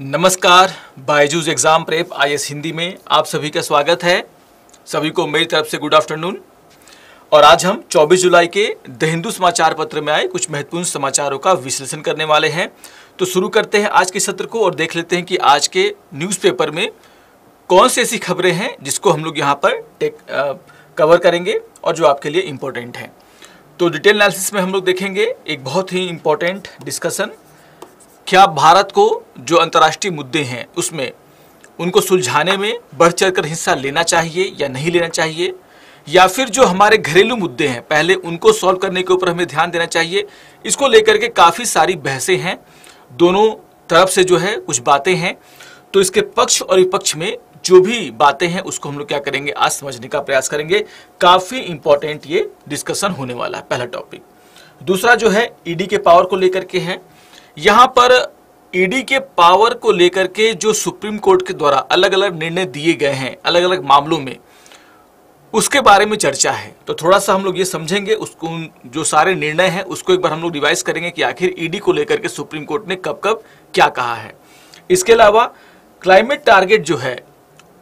नमस्कार Byju's exam prep आई हिंदी में आप सभी का स्वागत है सभी को मेरी तरफ से गुड आफ्टरनून और आज हम 24 जुलाई के द हिंदू समाचार पत्र में आए कुछ महत्वपूर्ण समाचारों का विश्लेषण करने वाले हैं तो शुरू करते हैं आज के सत्र को और देख लेते हैं कि आज के न्यूज़पेपर में कौन सी ऐसी खबरें हैं जिसको हम लोग यहाँ पर टेक आ, कवर करेंगे और जो आपके लिए इम्पोर्टेंट हैं तो डिटेल एनालिसिस में हम लोग देखेंगे एक बहुत ही इम्पोर्टेंट डिस्कसन क्या भारत को जो अंतर्राष्ट्रीय मुद्दे हैं उसमें उनको सुलझाने में बढ़ चढ़ कर हिस्सा लेना चाहिए या नहीं लेना चाहिए या फिर जो हमारे घरेलू मुद्दे हैं पहले उनको सॉल्व करने के ऊपर हमें ध्यान देना चाहिए इसको लेकर के काफ़ी सारी बहसें हैं दोनों तरफ से जो है कुछ बातें हैं तो इसके पक्ष और विपक्ष में जो भी बातें हैं उसको हम लोग क्या करेंगे आज समझने का प्रयास करेंगे काफ़ी इंपॉर्टेंट ये डिस्कशन होने वाला है पहला टॉपिक दूसरा जो है ईडी e के पावर को लेकर के है यहां पर ईडी के पावर को लेकर के जो सुप्रीम कोर्ट के द्वारा अलग अलग निर्णय दिए गए हैं अलग अलग मामलों में उसके बारे में चर्चा है तो थोड़ा सा हम लोग ये समझेंगे उसको जो सारे निर्णय हैं उसको एक बार हम लोग रिवाइज करेंगे कि आखिर ईडी को लेकर के सुप्रीम कोर्ट ने कब कब क्या कहा है इसके अलावा क्लाइमेट टारगेट जो है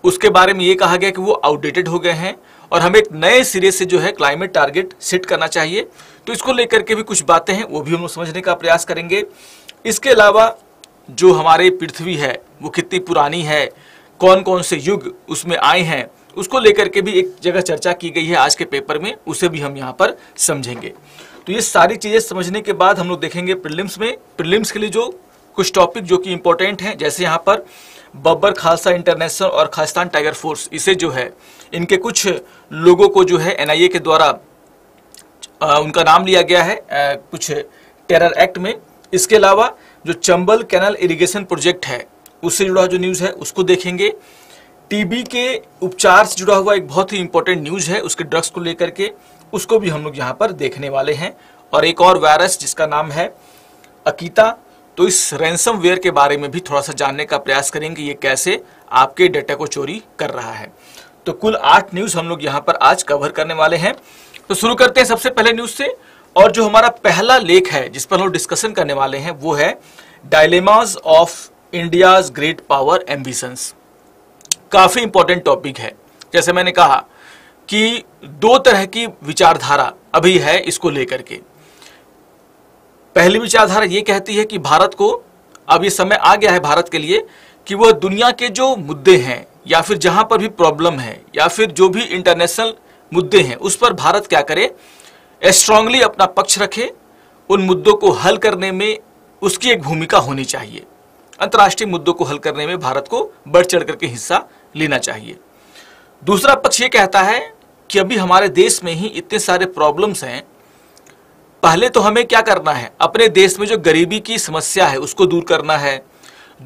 उसके बारे में ये कहा गया कि वो आउटडेटेड हो गए हैं और हमें एक नए सिरे से जो है क्लाइमेट टारगेट सेट करना चाहिए तो इसको लेकर के भी कुछ बातें हैं वो भी हम लोग समझने का प्रयास करेंगे इसके अलावा जो हमारे पृथ्वी है वो कितनी पुरानी है कौन कौन से युग उसमें आए हैं उसको लेकर के भी एक जगह चर्चा की गई है आज के पेपर में उसे भी हम यहाँ पर समझेंगे तो ये सारी चीज़ें समझने के बाद हम लोग देखेंगे प्रिलिम्स में प्रिलिम्स के लिए जो कुछ टॉपिक जो कि इम्पोर्टेंट हैं जैसे यहाँ पर बब्बर खालसा इंटरनेशनल और खालिस्तान टाइगर फोर्स इसे जो है इनके कुछ लोगों को जो है एन के द्वारा उनका नाम लिया गया है कुछ टेरर एक्ट में इसके अलावा जो चंबल कैनल इरिगेशन प्रोजेक्ट है उससे जुड़ा जो न्यूज़ है उसको देखेंगे टीबी के उपचार से जुड़ा हुआ एक बहुत ही इंपॉर्टेंट न्यूज़ है उसके ड्रग्स को लेकर के उसको भी हम लोग यहाँ पर देखने वाले हैं और एक और वायरस जिसका नाम है अकीता तो इस रैंसम वेयर के बारे में भी थोड़ा सा जानने का प्रयास करेंगे ये कैसे आपके डेटा को चोरी कर रहा है तो कुल आठ न्यूज़ हम लोग यहाँ पर आज कवर करने वाले हैं तो शुरू करते हैं सबसे पहले न्यूज़ से और जो हमारा पहला लेख है जिस पर हम डिस्कशन करने वाले हैं वो है dilemmas of India's great power ambitions काफ़ी इंपॉर्टेंट टॉपिक है जैसे मैंने कहा कि दो तरह की विचारधारा अभी है इसको लेकर के पहली विचारधारा ये कहती है कि भारत को अब ये समय आ गया है भारत के लिए कि वह दुनिया के जो मुद्दे हैं या फिर जहां पर भी प्रॉब्लम है या फिर जो भी इंटरनेशनल मुद्दे हैं उस पर भारत क्या करे स्ट्रांगली अपना पक्ष रखे उन मुद्दों को हल करने में उसकी एक भूमिका होनी चाहिए अंतर्राष्ट्रीय मुद्दों को हल करने में भारत को बढ़ चढ़ करके हिस्सा लेना चाहिए दूसरा पक्ष ये कहता है कि अभी हमारे देश में ही इतने सारे प्रॉब्लम्स हैं पहले तो हमें क्या करना है अपने देश में जो गरीबी की समस्या है उसको दूर करना है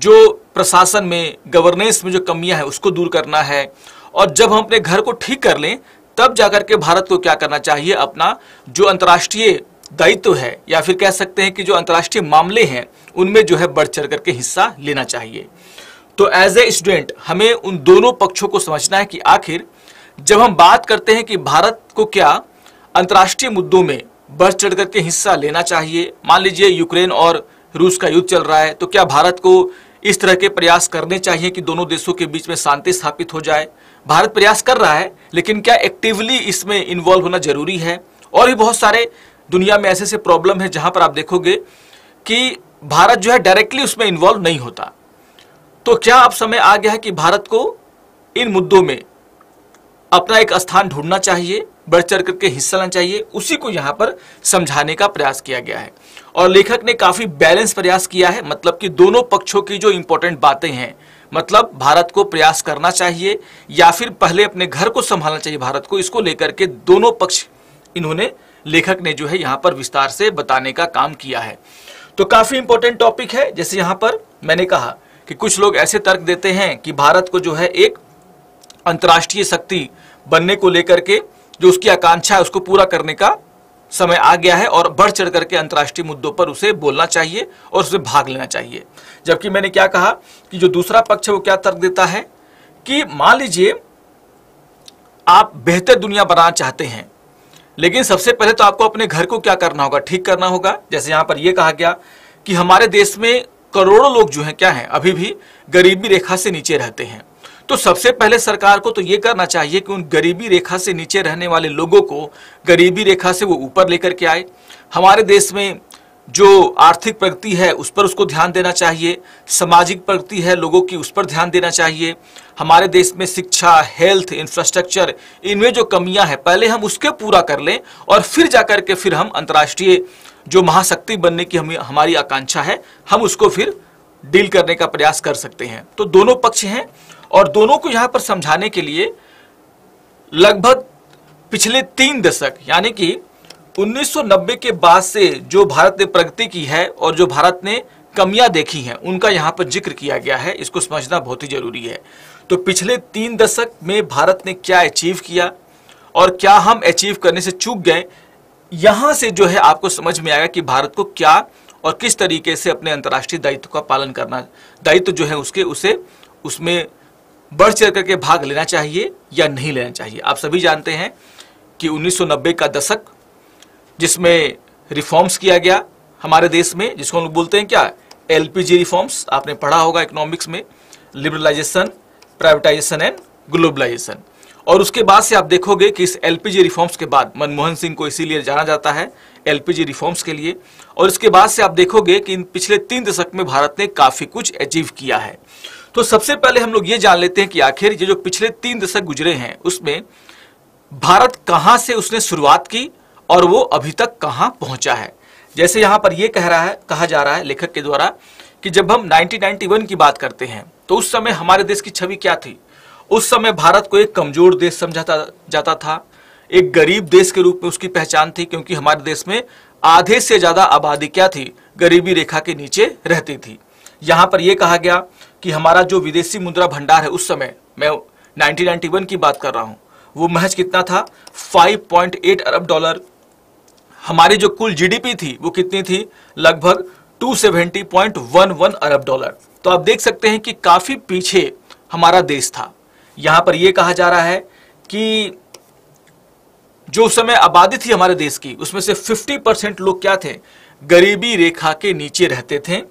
जो प्रशासन में गवर्नेंस में जो कमियां हैं उसको दूर करना है और जब हम अपने घर को ठीक कर लें तब जाकर के भारत को क्या करना चाहिए अपना जो अंतर्राष्ट्रीय दायित्व है या फिर कह सकते हैं कि जो अंतर्राष्ट्रीय मामले हैं उनमें जो है बढ़ चढ़ करके हिस्सा लेना चाहिए तो एज ए स्टूडेंट हमें उन दोनों पक्षों को समझना है कि आखिर जब हम बात करते हैं कि भारत को क्या अंतर्राष्ट्रीय मुद्दों में बढ़ चढ़ करके हिस्सा लेना चाहिए मान लीजिए यूक्रेन और रूस का युद्ध चल रहा है तो क्या भारत को इस तरह के प्रयास करने चाहिए कि दोनों देशों के बीच में शांति स्थापित हो जाए भारत प्रयास कर रहा है लेकिन क्या एक्टिवली इसमें इन्वॉल्व होना जरूरी है और भी बहुत सारे दुनिया में ऐसे ऐसे प्रॉब्लम है जहां पर आप देखोगे कि भारत जो है डायरेक्टली उसमें इन्वॉल्व नहीं होता तो क्या अब समय आ गया है कि भारत को इन मुद्दों में अपना एक स्थान ढूंढना चाहिए बढ़ चढ़ करके हिस्सा लेना चाहिए उसी को यहां पर समझाने का प्रयास किया गया है और लेखक ने काफी बैलेंस प्रयास किया है मतलब कि दोनों पक्षों की जो इंपॉर्टेंट बातें हैं मतलब भारत को प्रयास करना चाहिए या फिर पहले अपने घर को संभालना चाहिए भारत को इसको लेकर के दोनों पक्ष इन्होंने लेखक ने जो है यहाँ पर विस्तार से बताने का काम किया है तो काफ़ी इंपॉर्टेंट टॉपिक है जैसे यहाँ पर मैंने कहा कि कुछ लोग ऐसे तर्क देते हैं कि भारत को जो है एक अंतर्राष्ट्रीय शक्ति बनने को लेकर के जो उसकी आकांक्षा है उसको पूरा करने का समय आ गया है और बढ़ चढ़ करके अंतर्राष्ट्रीय मुद्दों पर उसे बोलना चाहिए और उसे भाग लेना चाहिए जबकि मैंने क्या कहा कि जो दूसरा पक्ष है वो क्या तर्क देता है कि मान लीजिए आप बेहतर दुनिया बनाना चाहते हैं लेकिन सबसे पहले तो आपको अपने घर को क्या करना होगा ठीक करना होगा जैसे यहां पर यह कहा गया कि हमारे देश में करोड़ों लोग जो हैं क्या हैं अभी भी गरीबी रेखा से नीचे रहते हैं तो सबसे पहले सरकार को तो ये करना चाहिए कि उन गरीबी रेखा से नीचे रहने वाले लोगों को गरीबी रेखा से वो ऊपर लेकर के आए हमारे देश में जो आर्थिक प्रगति है उस पर उसको ध्यान देना चाहिए सामाजिक प्रगति है लोगों की उस पर ध्यान देना चाहिए हमारे देश में शिक्षा हेल्थ इंफ्रास्ट्रक्चर इनमें जो कमियां हैं पहले हम उसके पूरा कर लें और फिर जा कर के फिर हम अंतर्राष्ट्रीय जो महाशक्ति बनने की हम हमारी आकांक्षा है हम उसको फिर डील करने का प्रयास कर सकते हैं तो दोनों पक्ष हैं और दोनों को यहाँ पर समझाने के लिए लगभग पिछले तीन दशक यानी कि 1990 के बाद से जो भारत ने प्रगति की है और जो भारत ने कमियां देखी हैं उनका यहाँ पर जिक्र किया गया है इसको समझना बहुत ही जरूरी है तो पिछले तीन दशक में भारत ने क्या अचीव किया और क्या हम अचीव करने से चूक गए यहाँ से जो है आपको समझ में आएगा कि भारत को क्या और किस तरीके से अपने अंतर्राष्ट्रीय दायित्व का पालन करना दायित्व जो है उसके उसे उसमें बढ़ चढ़ करके भाग लेना चाहिए या नहीं लेना चाहिए आप सभी जानते हैं कि 1990 का दशक जिसमें रिफॉर्म्स किया गया हमारे देश में जिसको हम लोग बोलते हैं क्या एलपीजी रिफॉर्म्स आपने पढ़ा होगा इकोनॉमिक्स में लिबरलाइजेशन प्राइवेटाइजेशन एंड ग्लोबलाइजेशन और उसके बाद से आप देखोगे कि इस एलपीजी रिफॉर्म्स के बाद मनमोहन सिंह को इसीलिए जाना जाता है एलपीजी रिफॉर्म्स के लिए और इसके बाद से आप देखोगे कि इन पिछले तीन दशक में भारत ने काफ़ी कुछ अचीव किया है तो सबसे पहले हम लोग ये जान लेते हैं कि आखिर ये जो पिछले तीन दशक गुजरे हैं उसमें भारत कहां से उसने शुरुआत की और वो अभी तक कहां पहुंचा है जैसे यहां पर ये कह रहा है कहा जा रहा है लेखक के द्वारा कि जब हम 1991 की बात करते हैं तो उस समय हमारे देश की छवि क्या थी उस समय भारत को एक कमजोर देश समझा जाता था एक गरीब देश के रूप में उसकी पहचान थी क्योंकि हमारे देश में आधे से ज्यादा आबादी क्या थी गरीबी रेखा के नीचे रहती थी यहां पर यह कहा गया कि हमारा जो विदेशी मुद्रा भंडार है उस समय मैं 1991 की बात कर रहा हूँ वो महज कितना था 5.8 अरब डॉलर हमारी जो कुल जीडीपी थी वो कितनी थी लगभग 270.11 अरब डॉलर तो आप देख सकते हैं कि काफ़ी पीछे हमारा देश था यहां पर यह कहा जा रहा है कि जो उस समय आबादी थी हमारे देश की उसमें से 50 परसेंट लोग क्या थे गरीबी रेखा के नीचे रहते थे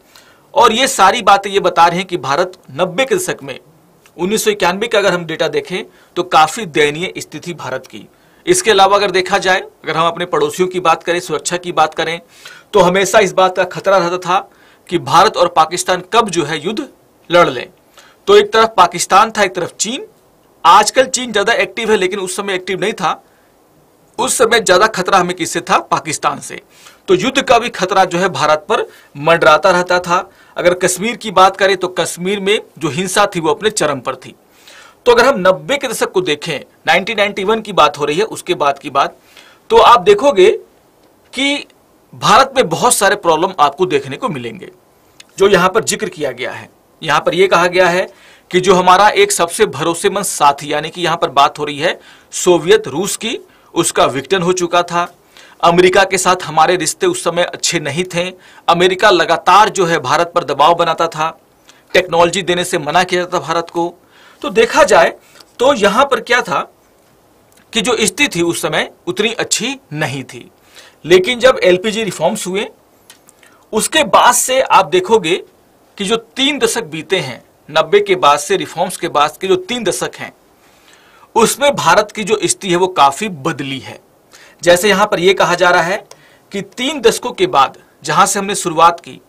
और ये सारी बातें ये बता रहे हैं कि भारत नब्बे के दशक में उन्नीस का अगर हम डेटा देखें तो काफ़ी दयनीय स्थिति भारत की इसके अलावा अगर देखा जाए अगर हम अपने पड़ोसियों की बात करें सुरक्षा की बात करें तो हमेशा इस बात का खतरा रहता था कि भारत और पाकिस्तान कब जो है युद्ध लड़ लें तो एक तरफ पाकिस्तान था एक तरफ चीन आजकल चीन ज़्यादा एक्टिव है लेकिन उस समय एक्टिव नहीं था उस समय ज़्यादा खतरा हमें किससे था पाकिस्तान से तो युद्ध का भी खतरा जो है भारत पर मंडराता रहता था अगर कश्मीर की बात करें तो कश्मीर में जो हिंसा थी वो अपने चरम पर थी तो अगर हम नब्बे के दशक को देखें 1991 की बात हो रही है उसके बाद की बात तो आप देखोगे कि भारत में बहुत सारे प्रॉब्लम आपको देखने को मिलेंगे जो यहां पर जिक्र किया गया है यहां पर यह कहा गया है कि जो हमारा एक सबसे भरोसेमंद साथी यानी कि यहां पर बात हो रही है सोवियत रूस की उसका विघटन हो चुका था अमेरिका के साथ हमारे रिश्ते उस समय अच्छे नहीं थे अमेरिका लगातार जो है भारत पर दबाव बनाता था टेक्नोलॉजी देने से मना किया जाता भारत को तो देखा जाए तो यहाँ पर क्या था कि जो स्थिति थी उस समय उतनी अच्छी नहीं थी लेकिन जब एलपीजी रिफॉर्म्स हुए उसके बाद से आप देखोगे कि जो तीन दशक बीते हैं नब्बे के बाद से रिफॉर्म्स के बाद के जो तीन दशक हैं उसमें भारत की जो स्थिति है वो काफी बदली है जैसे यहां पर यह कहा जा रहा है कि तीन दशकों के बाद जहां से हमने शुरुआत की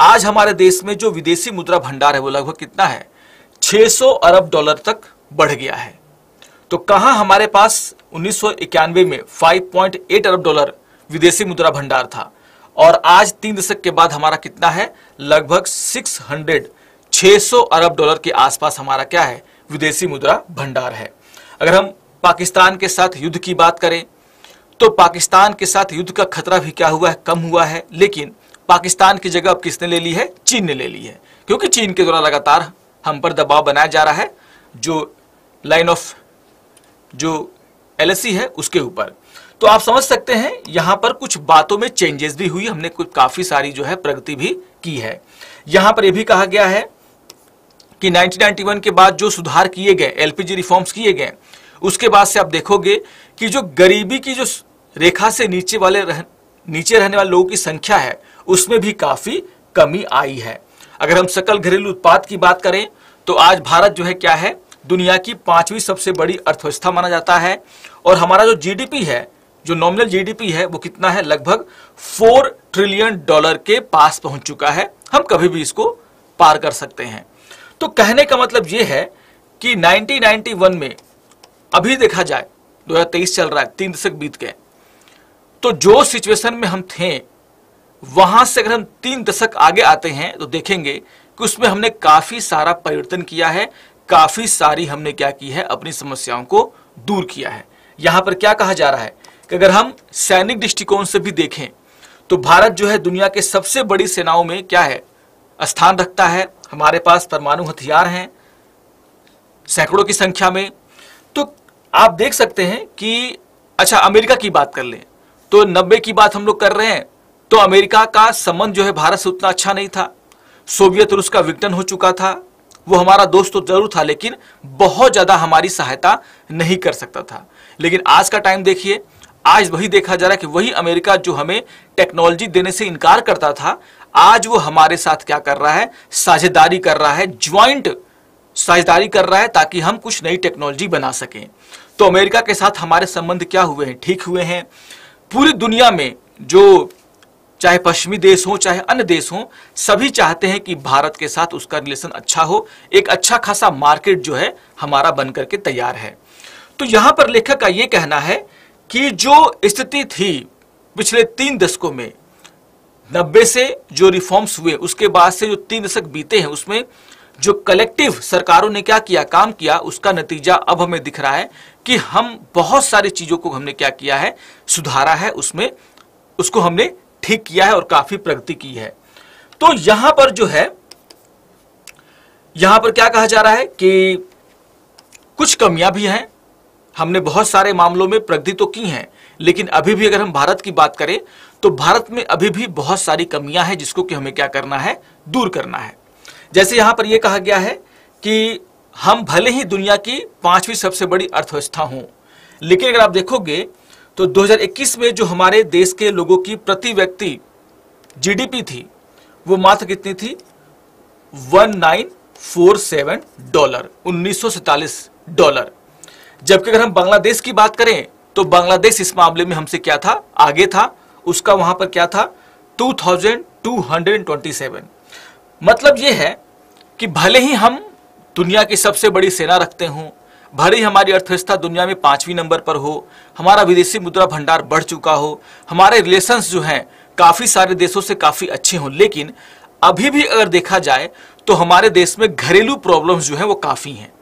आज हमारे देश में जो विदेशी मुद्रा भंडार है वो लगभग कितना है 600 अरब डॉलर तक बढ़ गया है तो कहां हमारे पास उन्नीस में 5.8 अरब डॉलर विदेशी मुद्रा भंडार था और आज तीन दशक के बाद हमारा कितना है लगभग 600 600 अरब डॉलर के आसपास हमारा क्या है विदेशी मुद्रा भंडार है अगर हम पाकिस्तान के साथ युद्ध की बात करें तो पाकिस्तान के साथ युद्ध का खतरा भी क्या हुआ है कम हुआ है लेकिन पाकिस्तान की जगह अब किसने ले ली है चीन ने ले ली है क्योंकि चीन के द्वारा लगातार हम पर दबाव बनाया जा रहा है जो लाइन ऑफ जो एल e है उसके ऊपर तो आप समझ सकते हैं यहां पर कुछ बातों में चेंजेस भी हुई हमने कुछ काफ़ी सारी जो है प्रगति भी की है यहां पर यह भी कहा गया है कि 1991 के बाद जो सुधार किए गए एलपीजी रिफॉर्म्स किए गए उसके बाद से आप देखोगे कि जो गरीबी की जो रेखा से नीचे वाले रह, नीचे रहने वाले लोगों की संख्या है उसमें भी काफी कमी आई है अगर हम सकल घरेलू उत्पाद की बात करें तो आज भारत जो है क्या है दुनिया की पांचवी सबसे बड़ी अर्थव्यवस्था माना जाता है और हमारा जो जीडीपी है जो नॉमिनल जीडीपी है वो कितना है लगभग फोर ट्रिलियन डॉलर के पास पहुंच चुका है हम कभी भी इसको पार कर सकते हैं तो कहने का मतलब ये है कि 1991 में अभी देखा जाए 2023 चल रहा है तीन दशक बीत गए तो जो सिचुएशन में हम थे वहां से अगर हम तीन दशक आगे आते हैं तो देखेंगे कि उसमें हमने काफी सारा परिवर्तन किया है काफी सारी हमने क्या की है अपनी समस्याओं को दूर किया है यहां पर क्या कहा जा रहा है कि अगर हम सैनिक दृष्टिकोण से भी देखें तो भारत जो है दुनिया के सबसे बड़ी सेनाओं में क्या है स्थान रखता है हमारे पास परमाणु हथियार हैं सैकड़ों की संख्या में तो आप देख सकते हैं कि अच्छा अमेरिका की बात कर लें तो नब्बे की बात हम लोग कर रहे हैं तो अमेरिका का संबंध जो है भारत से उतना अच्छा नहीं था सोवियत रूस का विघटन हो चुका था वो हमारा दोस्त तो जरूर था लेकिन बहुत ज़्यादा हमारी सहायता नहीं कर सकता था लेकिन आज का टाइम देखिए आज वही देखा जा रहा है कि वही अमेरिका जो हमें टेक्नोलॉजी देने से इनकार करता था आज वो हमारे साथ क्या कर रहा है साझेदारी कर रहा है ज्वाइंट साझेदारी कर रहा है ताकि हम कुछ नई टेक्नोलॉजी बना सकें तो अमेरिका के साथ हमारे संबंध क्या हुए हैं ठीक हुए हैं पूरी दुनिया में जो चाहे पश्चिमी देश हो चाहे अन्य देश हो सभी चाहते हैं कि भारत के साथ उसका रिलेशन अच्छा हो एक अच्छा खासा मार्केट जो है हमारा बन करके तैयार है तो यहां पर लेखक का ये कहना है कि जो स्थिति थी पिछले तीन दशकों में नब्बे से जो रिफॉर्म्स हुए उसके बाद से जो तीन दशक बीते हैं उसमें जो कलेक्टिव सरकारों ने क्या किया काम किया उसका नतीजा अब हमें दिख रहा है कि हम बहुत सारी चीजों को हमने क्या किया है सुधारा है उसमें उसको हमने ठीक किया है और काफी प्रगति की है तो यहां पर जो है यहां पर क्या कहा जा रहा है कि कुछ कमियां भी हैं हमने बहुत सारे मामलों में प्रगति तो की है लेकिन अभी भी अगर हम भारत की बात करें तो भारत में अभी भी बहुत सारी कमियां हैं जिसको कि हमें क्या करना है दूर करना है जैसे यहां पर यह कहा गया है कि हम भले ही दुनिया की पांचवी सबसे बड़ी अर्थव्यवस्था हूं लेकिन अगर आप देखोगे तो 2021 में जो हमारे देश के लोगों की प्रति व्यक्ति जीडीपी थी वो मात्र कितनी थी 1947 डॉलर उन्नीस डॉलर जबकि अगर हम बांग्लादेश की बात करें तो बांग्लादेश इस मामले में हमसे क्या था आगे था उसका वहां पर क्या था 2227 मतलब यह है कि भले ही हम दुनिया की सबसे बड़ी सेना रखते हों भले हमारी अर्थव्यवस्था दुनिया में पांचवी नंबर पर हो हमारा विदेशी मुद्रा भंडार बढ़ चुका हो हमारे रिलेशंस जो हैं काफ़ी सारे देशों से काफ़ी अच्छे हों लेकिन अभी भी अगर देखा जाए तो हमारे देश में घरेलू प्रॉब्लम्स जो हैं वो काफ़ी हैं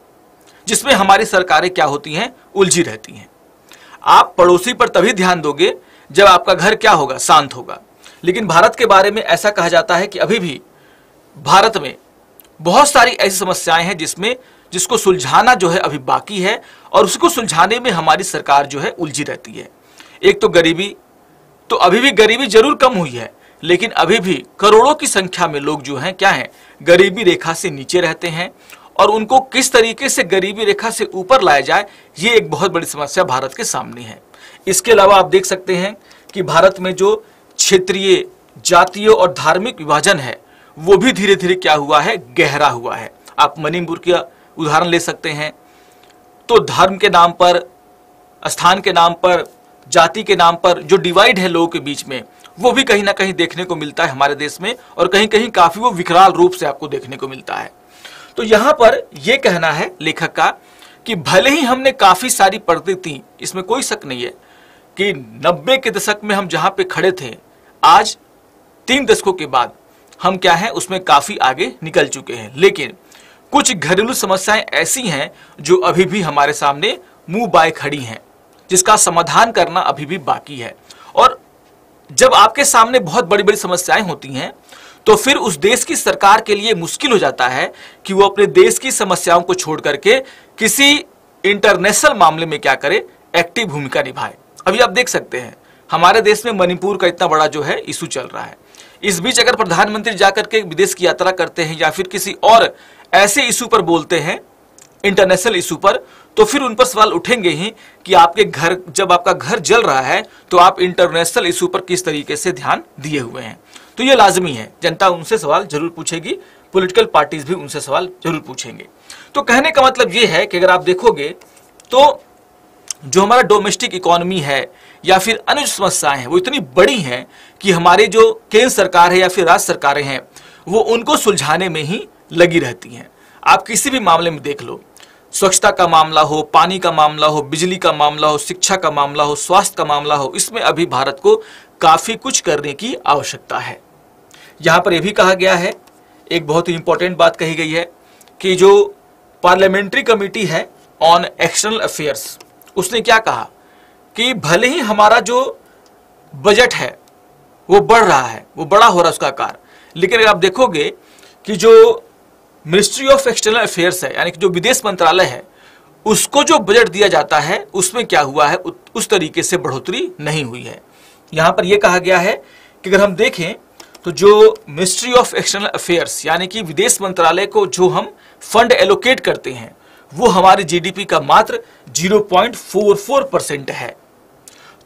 जिसमें हमारी सरकारें क्या होती हैं उलझी रहती हैं आप पड़ोसी पर तभी ध्यान दोगे जब आपका घर क्या होगा शांत होगा लेकिन भारत के बारे में ऐसा कहा जाता है कि अभी भी भारत में बहुत सारी ऐसी समस्याएं हैं जिसमें जिसको सुलझाना जो है अभी बाकी है और उसको सुलझाने में हमारी सरकार जो है उलझी रहती है एक तो गरीबी तो अभी भी गरीबी जरूर कम हुई है लेकिन अभी भी करोड़ों की संख्या में लोग जो हैं क्या हैं गरीबी रेखा से नीचे रहते हैं और उनको किस तरीके से गरीबी रेखा से ऊपर लाया जाए ये एक बहुत बड़ी समस्या भारत के सामने है इसके अलावा आप देख सकते हैं कि भारत में जो क्षेत्रीय जातीय और धार्मिक विभाजन है वो भी धीरे धीरे क्या हुआ है गहरा हुआ है आप मणिपुर का उदाहरण ले सकते हैं तो धर्म के नाम पर स्थान के नाम पर जाति के नाम पर जो डिवाइड है लोगों के बीच में वो भी कहीं ना कहीं देखने को मिलता है हमारे देश में और कहीं कहीं काफी वो विकराल रूप से आपको देखने को मिलता है तो यहां पर यह कहना है लेखक का कि भले ही हमने काफी सारी थी इसमें कोई शक नहीं है कि नब्बे के दशक में हम जहां पे खड़े थे आज तीन दशकों के बाद हम क्या है उसमें काफ़ी आगे निकल चुके हैं लेकिन कुछ घरेलू समस्याएं ऐसी हैं जो अभी भी हमारे सामने मुंह बाय खड़ी हैं जिसका समाधान करना अभी भी बाकी है और जब आपके सामने बहुत बड़ी बड़ी समस्याएं होती हैं तो फिर उस देश की सरकार के लिए मुश्किल हो जाता है कि वो अपने देश की समस्याओं को छोड़ करके किसी इंटरनेशनल मामले में क्या करे एक्टिव भूमिका निभाए अभी आप देख सकते हैं हमारे देश में मणिपुर का इतना बड़ा जो है इशू चल रहा है इस बीच अगर प्रधानमंत्री जाकर के विदेश की यात्रा करते हैं या फिर किसी और ऐसे इशू पर बोलते हैं इंटरनेशनल इशू पर तो फिर उन पर सवाल उठेंगे ही कि आपके घर जब आपका घर जल रहा है तो आप इंटरनेशनल इशू पर किस तरीके से ध्यान दिए हुए हैं तो ये लाजमी है जनता उनसे सवाल जरूर पूछेगी पॉलिटिकल पार्टीज भी उनसे सवाल जरूर पूछेंगे तो कहने का मतलब ये है कि अगर आप देखोगे तो जो हमारा डोमेस्टिक इकोनॉमी है या फिर अन्य जो समस्याएं हैं वो इतनी बड़ी हैं कि हमारे जो केंद्र सरकार है या फिर राज्य सरकारें हैं वो उनको सुलझाने में ही लगी रहती हैं आप किसी भी मामले में देख लो स्वच्छता का मामला हो पानी का मामला हो बिजली का मामला हो शिक्षा का मामला हो स्वास्थ्य का मामला हो इसमें अभी भारत को काफ़ी कुछ करने की आवश्यकता है यहाँ पर यह भी कहा गया है एक बहुत ही इंपॉर्टेंट बात कही गई है कि जो पार्लियामेंट्री कमेटी है ऑन एक्सटर्नल अफेयर्स उसने क्या कहा कि भले ही हमारा जो बजट है वो बढ़ रहा है वो बड़ा हो रहा है उसका आकार लेकिन अगर आप देखोगे कि जो मिनिस्ट्री ऑफ एक्सटर्नल अफेयर्स है यानी कि जो विदेश मंत्रालय है उसको जो बजट दिया जाता है उसमें क्या हुआ है उस तरीके से बढ़ोतरी नहीं हुई है यहां पर यह कहा गया है कि अगर हम देखें तो जो मिनिस्ट्री ऑफ एक्सटर्नल अफेयर्स यानी कि विदेश मंत्रालय को जो हम फंड एलोकेट करते हैं वो हमारे जीडीपी का मात्र 0.44 परसेंट है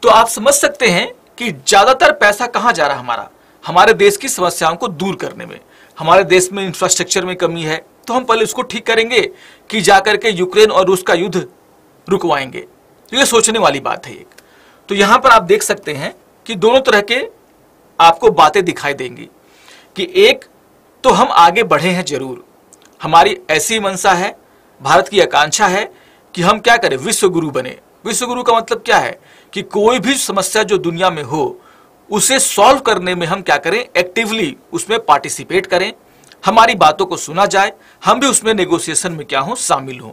तो आप समझ सकते हैं कि ज्यादातर पैसा कहाँ जा रहा हमारा हमारे देश की समस्याओं को दूर करने में हमारे देश में इंफ्रास्ट्रक्चर में कमी है तो हम पहले उसको ठीक करेंगे कि जाकर के यूक्रेन और रूस का युद्ध रुकवाएंगे तो ये सोचने वाली बात है एक तो यहाँ पर आप देख सकते हैं कि दोनों तरह के आपको बातें दिखाई देंगी कि एक तो हम आगे बढ़े हैं जरूर हमारी ऐसी मंशा है भारत की आकांक्षा है कि हम क्या करें विश्वगुरु बने विश्वगुरु का मतलब क्या है कि कोई भी समस्या जो दुनिया में हो उसे सॉल्व करने में हम क्या करें एक्टिवली उसमें पार्टिसिपेट करें हमारी बातों को सुना जाए हम भी उसमें नेगोशिएशन में क्या हो शामिल हों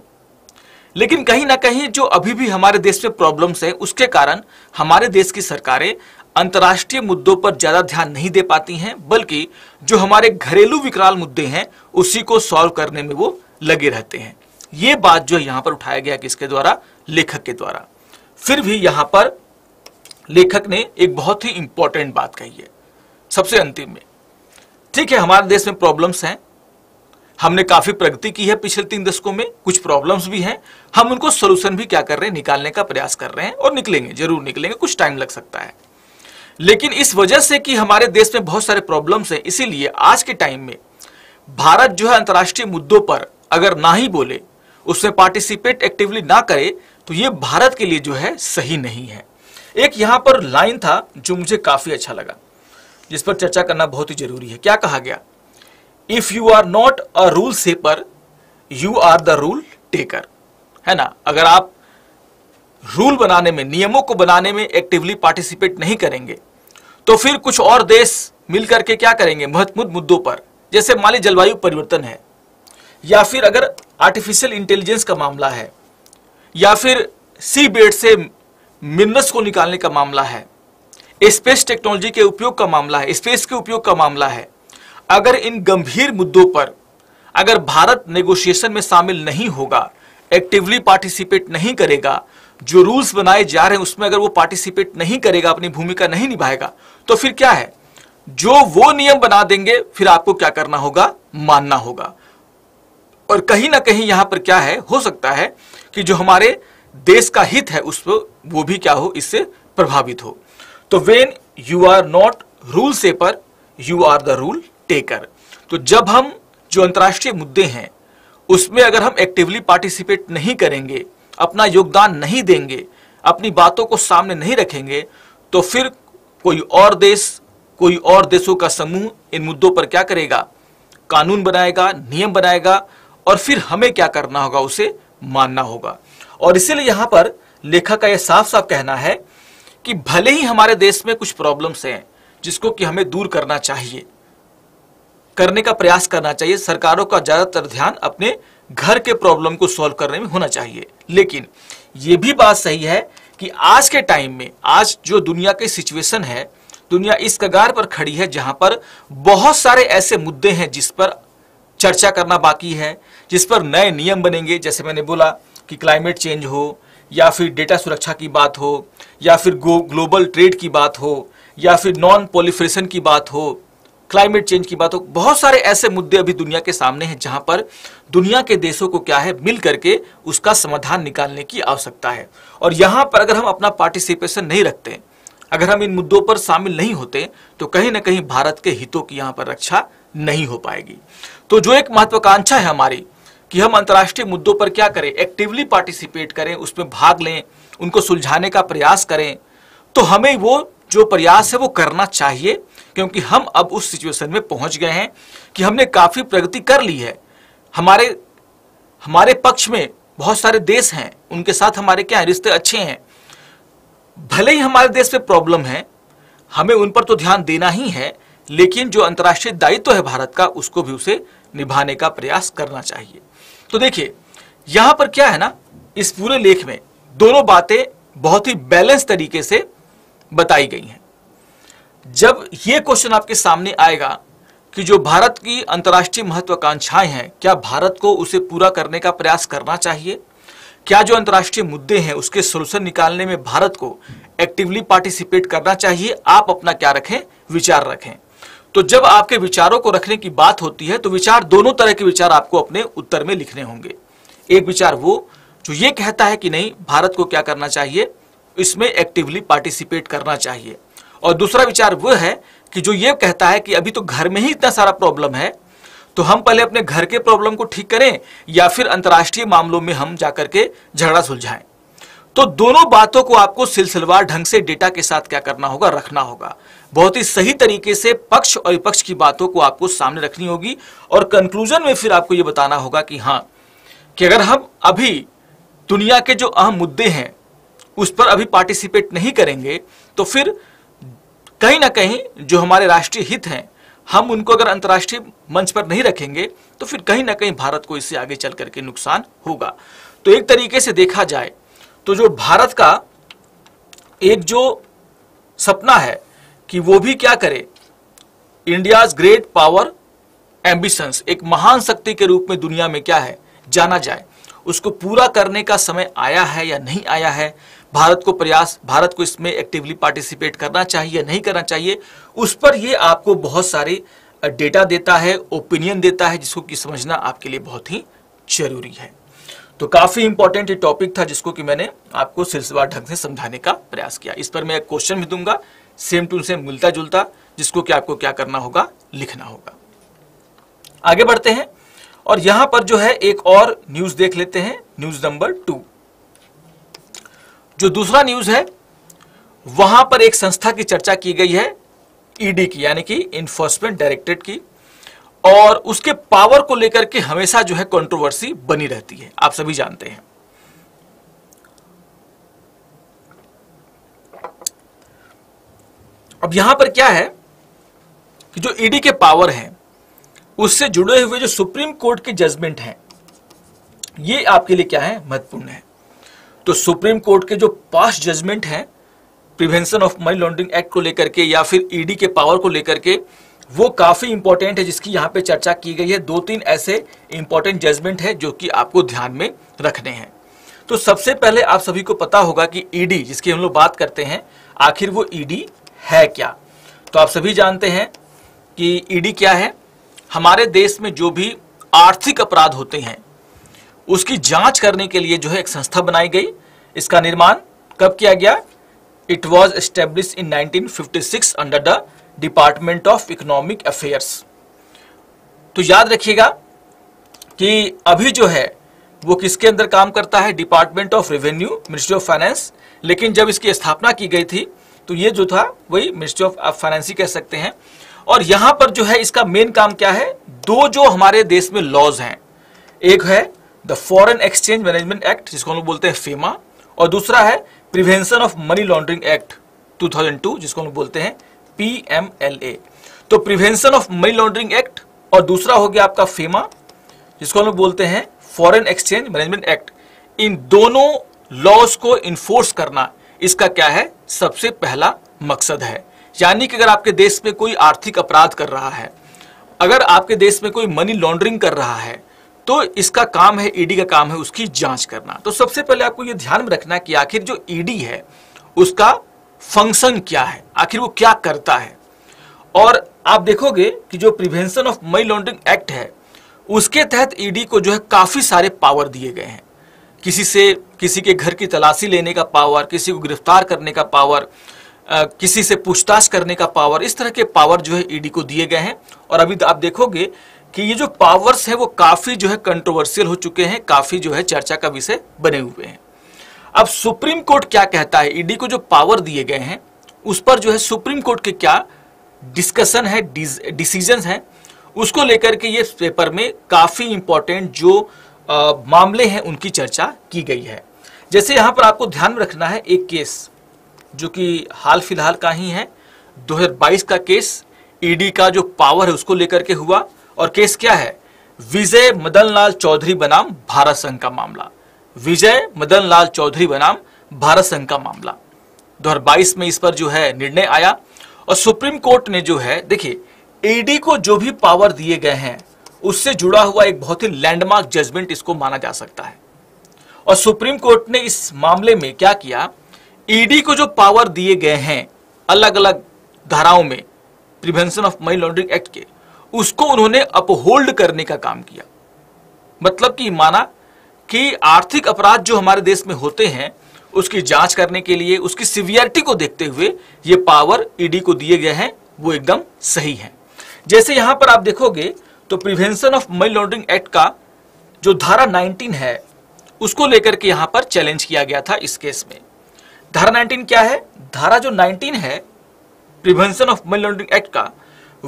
लेकिन कहीं ना कहीं जो अभी भी हमारे देश में प्रॉब्लम्स हैं उसके कारण हमारे देश की सरकारें अंतर्राष्ट्रीय मुद्दों पर ज्यादा ध्यान नहीं दे पाती हैं बल्कि जो हमारे घरेलू विकराल मुद्दे हैं उसी को सॉल्व करने में वो लगे रहते हैं ये बात जो यहाँ पर उठाया गया किसके द्वारा लेखक के द्वारा फिर भी यहां पर लेखक ने एक बहुत ही इंपॉर्टेंट बात कही है सबसे अंतिम में ठीक है हमारे देश में प्रॉब्लम्स हैं हमने काफी प्रगति की है पिछले तीन दशकों में कुछ प्रॉब्लम्स भी हैं हम उनको सोल्यूशन भी क्या कर रहे हैं निकालने का प्रयास कर रहे हैं और निकलेंगे जरूर निकलेंगे कुछ टाइम लग सकता है लेकिन इस वजह से कि हमारे देश में बहुत सारे प्रॉब्लम्स हैं इसीलिए आज के टाइम में भारत जो है अंतर्राष्ट्रीय मुद्दों पर अगर ना ही बोले उसमें पार्टिसिपेट एक्टिवली ना करे तो ये भारत के लिए जो है सही नहीं है एक यहां पर लाइन था जो मुझे काफ़ी अच्छा लगा जिस पर चर्चा करना बहुत ही जरूरी है क्या कहा गया if you are not a rule shaper you are the rule taker है ना अगर आप रूल बनाने में नियमों को बनाने में एक्टिवली पार्टिसिपेट नहीं करेंगे तो फिर कुछ और देश मिलकर के क्या करेंगे महत्वपूर्ण मुद्दों पर जैसे माली जलवायु परिवर्तन है या फिर अगर आर्टिफिशियल इंटेलिजेंस का मामला है या फिर सी बेड से मिनरल्स को निकालने का मामला है स्पेस टेक्नोलॉजी के उपयोग का मामला है स्पेस के उपयोग का मामला है अगर इन गंभीर मुद्दों पर अगर भारत नेगोशिएशन में शामिल नहीं होगा एक्टिवली पार्टिसिपेट नहीं करेगा जो रूल्स बनाए जा रहे हैं उसमें अगर वो पार्टिसिपेट नहीं करेगा अपनी भूमिका नहीं निभाएगा तो फिर क्या है जो वो नियम बना देंगे फिर आपको क्या करना होगा मानना होगा और कहीं ना कहीं यहां पर क्या है हो सकता है कि जो हमारे देश का हित है उस पर वो भी क्या हो इससे प्रभावित हो तो when you are not rule पर you are the rule taker तो जब हम जो अंतर्राष्ट्रीय मुद्दे हैं उसमें अगर हम एक्टिवली पार्टिसिपेट नहीं करेंगे अपना योगदान नहीं देंगे अपनी बातों को सामने नहीं रखेंगे तो फिर कोई और देश कोई और देशों का समूह इन मुद्दों पर क्या करेगा कानून बनाएगा नियम बनाएगा और फिर हमें क्या करना होगा उसे मानना होगा और इसीलिए यहां पर लेखक का यह साफ साफ कहना है कि भले ही हमारे देश में कुछ प्रॉब्लम्स हैं जिसको कि हमें दूर करना चाहिए करने का प्रयास करना चाहिए सरकारों का ज्यादातर ध्यान अपने घर के प्रॉब्लम को सॉल्व करने में होना चाहिए लेकिन यह भी बात सही है कि आज के टाइम में आज जो दुनिया की सिचुएशन है दुनिया इस कगार पर खड़ी है जहां पर बहुत सारे ऐसे मुद्दे हैं जिस पर चर्चा करना बाकी है जिस पर नए नियम बनेंगे जैसे मैंने बोला कि क्लाइमेट चेंज हो या फिर डेटा सुरक्षा की बात हो या फिर ग्लोबल ट्रेड की बात हो या फिर नॉन पोलिफ्रेशन की बात हो क्लाइमेट चेंज की बात हो बहुत सारे ऐसे मुद्दे अभी दुनिया के सामने हैं जहां पर दुनिया के देशों को क्या है मिल करके उसका समाधान निकालने की आवश्यकता है और यहां पर अगर हम अपना पार्टिसिपेशन नहीं रखते अगर हम इन मुद्दों पर शामिल नहीं होते तो कहीं ना कहीं भारत के हितों की यहाँ पर रक्षा नहीं हो पाएगी तो जो एक महत्वाकांक्षा है हमारी कि हम अंतर्राष्ट्रीय मुद्दों पर क्या करें एक्टिवली पार्टिसिपेट करें उसमें भाग लें उनको सुलझाने का प्रयास करें तो हमें वो जो प्रयास है वो करना चाहिए क्योंकि हम अब उस सिचुएशन में पहुंच गए हैं कि हमने काफ़ी प्रगति कर ली है हमारे हमारे पक्ष में बहुत सारे देश हैं उनके साथ हमारे क्या रिश्ते अच्छे हैं भले ही हमारे देश में प्रॉब्लम है हमें उन पर तो ध्यान देना ही है लेकिन जो अंतर्राष्ट्रीय दायित्व तो है भारत का उसको भी उसे निभाने का प्रयास करना चाहिए तो देखिए यहां पर क्या है ना इस पूरे लेख में दोनों बातें बहुत ही बैलेंस तरीके से बताई गई हैं जब यह क्वेश्चन आपके सामने आएगा कि जो भारत की अंतर्राष्ट्रीय महत्वाकांक्षाएं हैं क्या भारत को उसे पूरा करने का प्रयास करना चाहिए क्या जो अंतर्राष्ट्रीय मुद्दे हैं उसके सोल्यूशन निकालने में भारत को एक्टिवली पार्टिसिपेट करना चाहिए आप अपना क्या रखें विचार रखें तो जब आपके विचारों को रखने की बात होती है तो विचार दोनों तरह के विचार आपको अपने उत्तर में लिखने होंगे एक विचार वो जो ये कहता है कि नहीं भारत को क्या करना चाहिए इसमें एक्टिवली पार्टिसिपेट करना चाहिए और दूसरा विचार वह है कि जो ये कहता है कि अभी तो घर में ही इतना सारा प्रॉब्लम है तो हम पहले अपने घर के प्रॉब्लम को ठीक करें या फिर अंतर्राष्ट्रीय मामलों में हम जाकर के झगड़ा सुलझाएं तो दोनों बातों को आपको सिलसिलवार ढंग से डेटा के साथ क्या करना होगा रखना होगा बहुत ही सही तरीके से पक्ष और विपक्ष की बातों को आपको सामने रखनी होगी और कंक्लूजन में फिर आपको ये बताना होगा कि हाँ कि अगर हम अभी दुनिया के जो अहम मुद्दे हैं उस पर अभी पार्टिसिपेट नहीं करेंगे तो फिर कहीं ना कहीं जो हमारे राष्ट्रीय हित हैं हम उनको अगर अंतर्राष्ट्रीय मंच पर नहीं रखेंगे तो फिर कहीं ना कहीं भारत को इससे आगे चल करके नुकसान होगा तो एक तरीके से देखा जाए तो जो भारत का एक जो सपना है कि वो भी क्या करे इंडियाज ग्रेट पावर एम्बिशंस एक महान शक्ति के रूप में दुनिया में क्या है जाना जाए उसको पूरा करने का समय आया है या नहीं आया है भारत को प्रयास भारत को इसमें एक्टिवली पार्टिसिपेट करना चाहिए या नहीं करना चाहिए उस पर ये आपको बहुत सारे डेटा देता है ओपिनियन देता है जिसको कि समझना आपके लिए बहुत ही जरूरी है तो काफी इंपॉर्टेंट ये टॉपिक था जिसको कि मैंने आपको सिलसिला ढंग से समझाने का प्रयास किया इस पर मैं एक क्वेश्चन भी दूंगा सेम टू सेम मिलता जुलता जिसको कि आपको क्या करना होगा लिखना होगा आगे बढ़ते हैं और यहां पर जो है एक और न्यूज देख लेते हैं न्यूज नंबर टू जो दूसरा न्यूज है वहां पर एक संस्था की चर्चा की गई है ईडी e की यानी कि इन्फोर्समेंट डायरेक्टरेट की और उसके पावर को लेकर के हमेशा जो है कंट्रोवर्सी बनी रहती है आप सभी जानते हैं अब यहां पर क्या है कि जो ईडी e के पावर है उससे जुड़े हुए जो सुप्रीम कोर्ट के जजमेंट हैं ये आपके लिए क्या है महत्वपूर्ण है तो सुप्रीम कोर्ट के जो पास जजमेंट हैं prevention of money laundering act को लेकर के या फिर ईडी e के पावर को लेकर के वो काफ़ी इंपॉर्टेंट है जिसकी यहां पे चर्चा की गई है दो तीन ऐसे इंपॉर्टेंट जजमेंट है जो कि आपको ध्यान में रखने हैं तो सबसे पहले आप सभी को पता होगा कि ईडी e जिसकी हम लोग बात करते हैं आखिर वो ईडी है क्या तो आप सभी जानते हैं कि ईडी e क्या है हमारे देश में जो भी आर्थिक अपराध होते हैं उसकी जांच करने के लिए जो है एक संस्था बनाई गई इसका निर्माण कब किया गया it was establish in 1956 under the department of economic affairs तो याद रखिएगा कि अभी जो है वो किसके अंदर काम करता है department of revenue ministry of finance लेकिन जब इसकी स्थापना की गई थी तो ये जो था वही मिनिस्ट्री ऑफ फाइनेंस कह सकते हैं और यहां पर जो है इसका मेन काम क्या है दो जो हमारे देश में लॉज हैं एक है the foreign exchange management act जिसको हम लोग बोलते हैं फेमा और दूसरा है prevention of money laundering act 2002 जिसको हम लोग बोलते हैं पीएमएलए तो prevention of money laundering act और दूसरा हो गया आपका फेमा जिसको हम लोग बोलते हैं फॉरेन एक्सचेंज मैनेजमेंट एक्ट इन दोनों लॉज को इन्फोर्स करना इसका क्या है सबसे पहला मकसद है यानी कि अगर आपके देश में कोई आर्थिक अपराध कर रहा है अगर आपके देश में कोई मनी लॉन्ड्रिंग कर रहा है तो इसका काम है ईडी e का काम है उसकी जांच करना तो सबसे पहले आपको यह ध्यान में रखना कि आखिर जो ईडी e है उसका फंक्शन क्या है आखिर वो क्या करता है और आप देखोगे कि जो prevention of money laundering act है उसके तहत ईडी e को जो है काफी सारे पावर दिए गए हैं किसी से किसी के घर की तलाशी लेने का पावर किसी को गिरफ्तार करने का पावर किसी से पूछताछ करने का पावर इस तरह के पावर जो है ईडी e को दिए गए हैं और अभी आप देखोगे कि ये जो पावर्स है वो काफ़ी जो है कंट्रोवर्शियल हो चुके हैं काफ़ी जो है चर्चा का विषय बने हुए हैं अब सुप्रीम कोर्ट क्या कहता है ईडी e को जो पावर दिए गए हैं उस पर जो है सुप्रीम कोर्ट के क्या डिस्कशन है डिसीजन है उसको लेकर के ये पेपर में काफ़ी इंपॉर्टेंट जो मामले हैं उनकी चर्चा की गई है जैसे यहाँ पर आपको ध्यान में रखना है एक केस जो कि हाल फिलहाल का ही है 2022 का केस ईडी e का जो पावर है उसको लेकर के हुआ और केस क्या है विजय मदन लाल चौधरी बनाम भारत संघ का मामला विजय मदन लाल चौधरी बनाम भारत संघ का मामला 2022 में इस पर जो है निर्णय आया और सुप्रीम कोर्ट ने जो है देखिए ईडी e को जो भी पावर दिए गए हैं उससे जुड़ा हुआ एक बहुत ही लैंडमार्क जजमेंट इसको माना जा सकता है और सुप्रीम कोर्ट ने इस मामले में क्या किया ईडी e को जो पावर दिए गए हैं अलग अलग धाराओं में prevention of money laundering act के उसको उन्होंने अपहोल्ड करने का काम किया मतलब कि माना कि आर्थिक अपराध जो हमारे देश में होते हैं उसकी जांच करने के लिए उसकी सिवियरिटी को देखते हुए ये पावर ईडी e को दिए गए हैं वो एकदम सही है जैसे यहां पर आप देखोगे तो prevention of money laundering act का जो धारा 19 है उसको लेकर के यहाँ पर चैलेंज किया गया था इस केस में धारा 19 क्या है धारा जो 19 है prevention of money laundering act का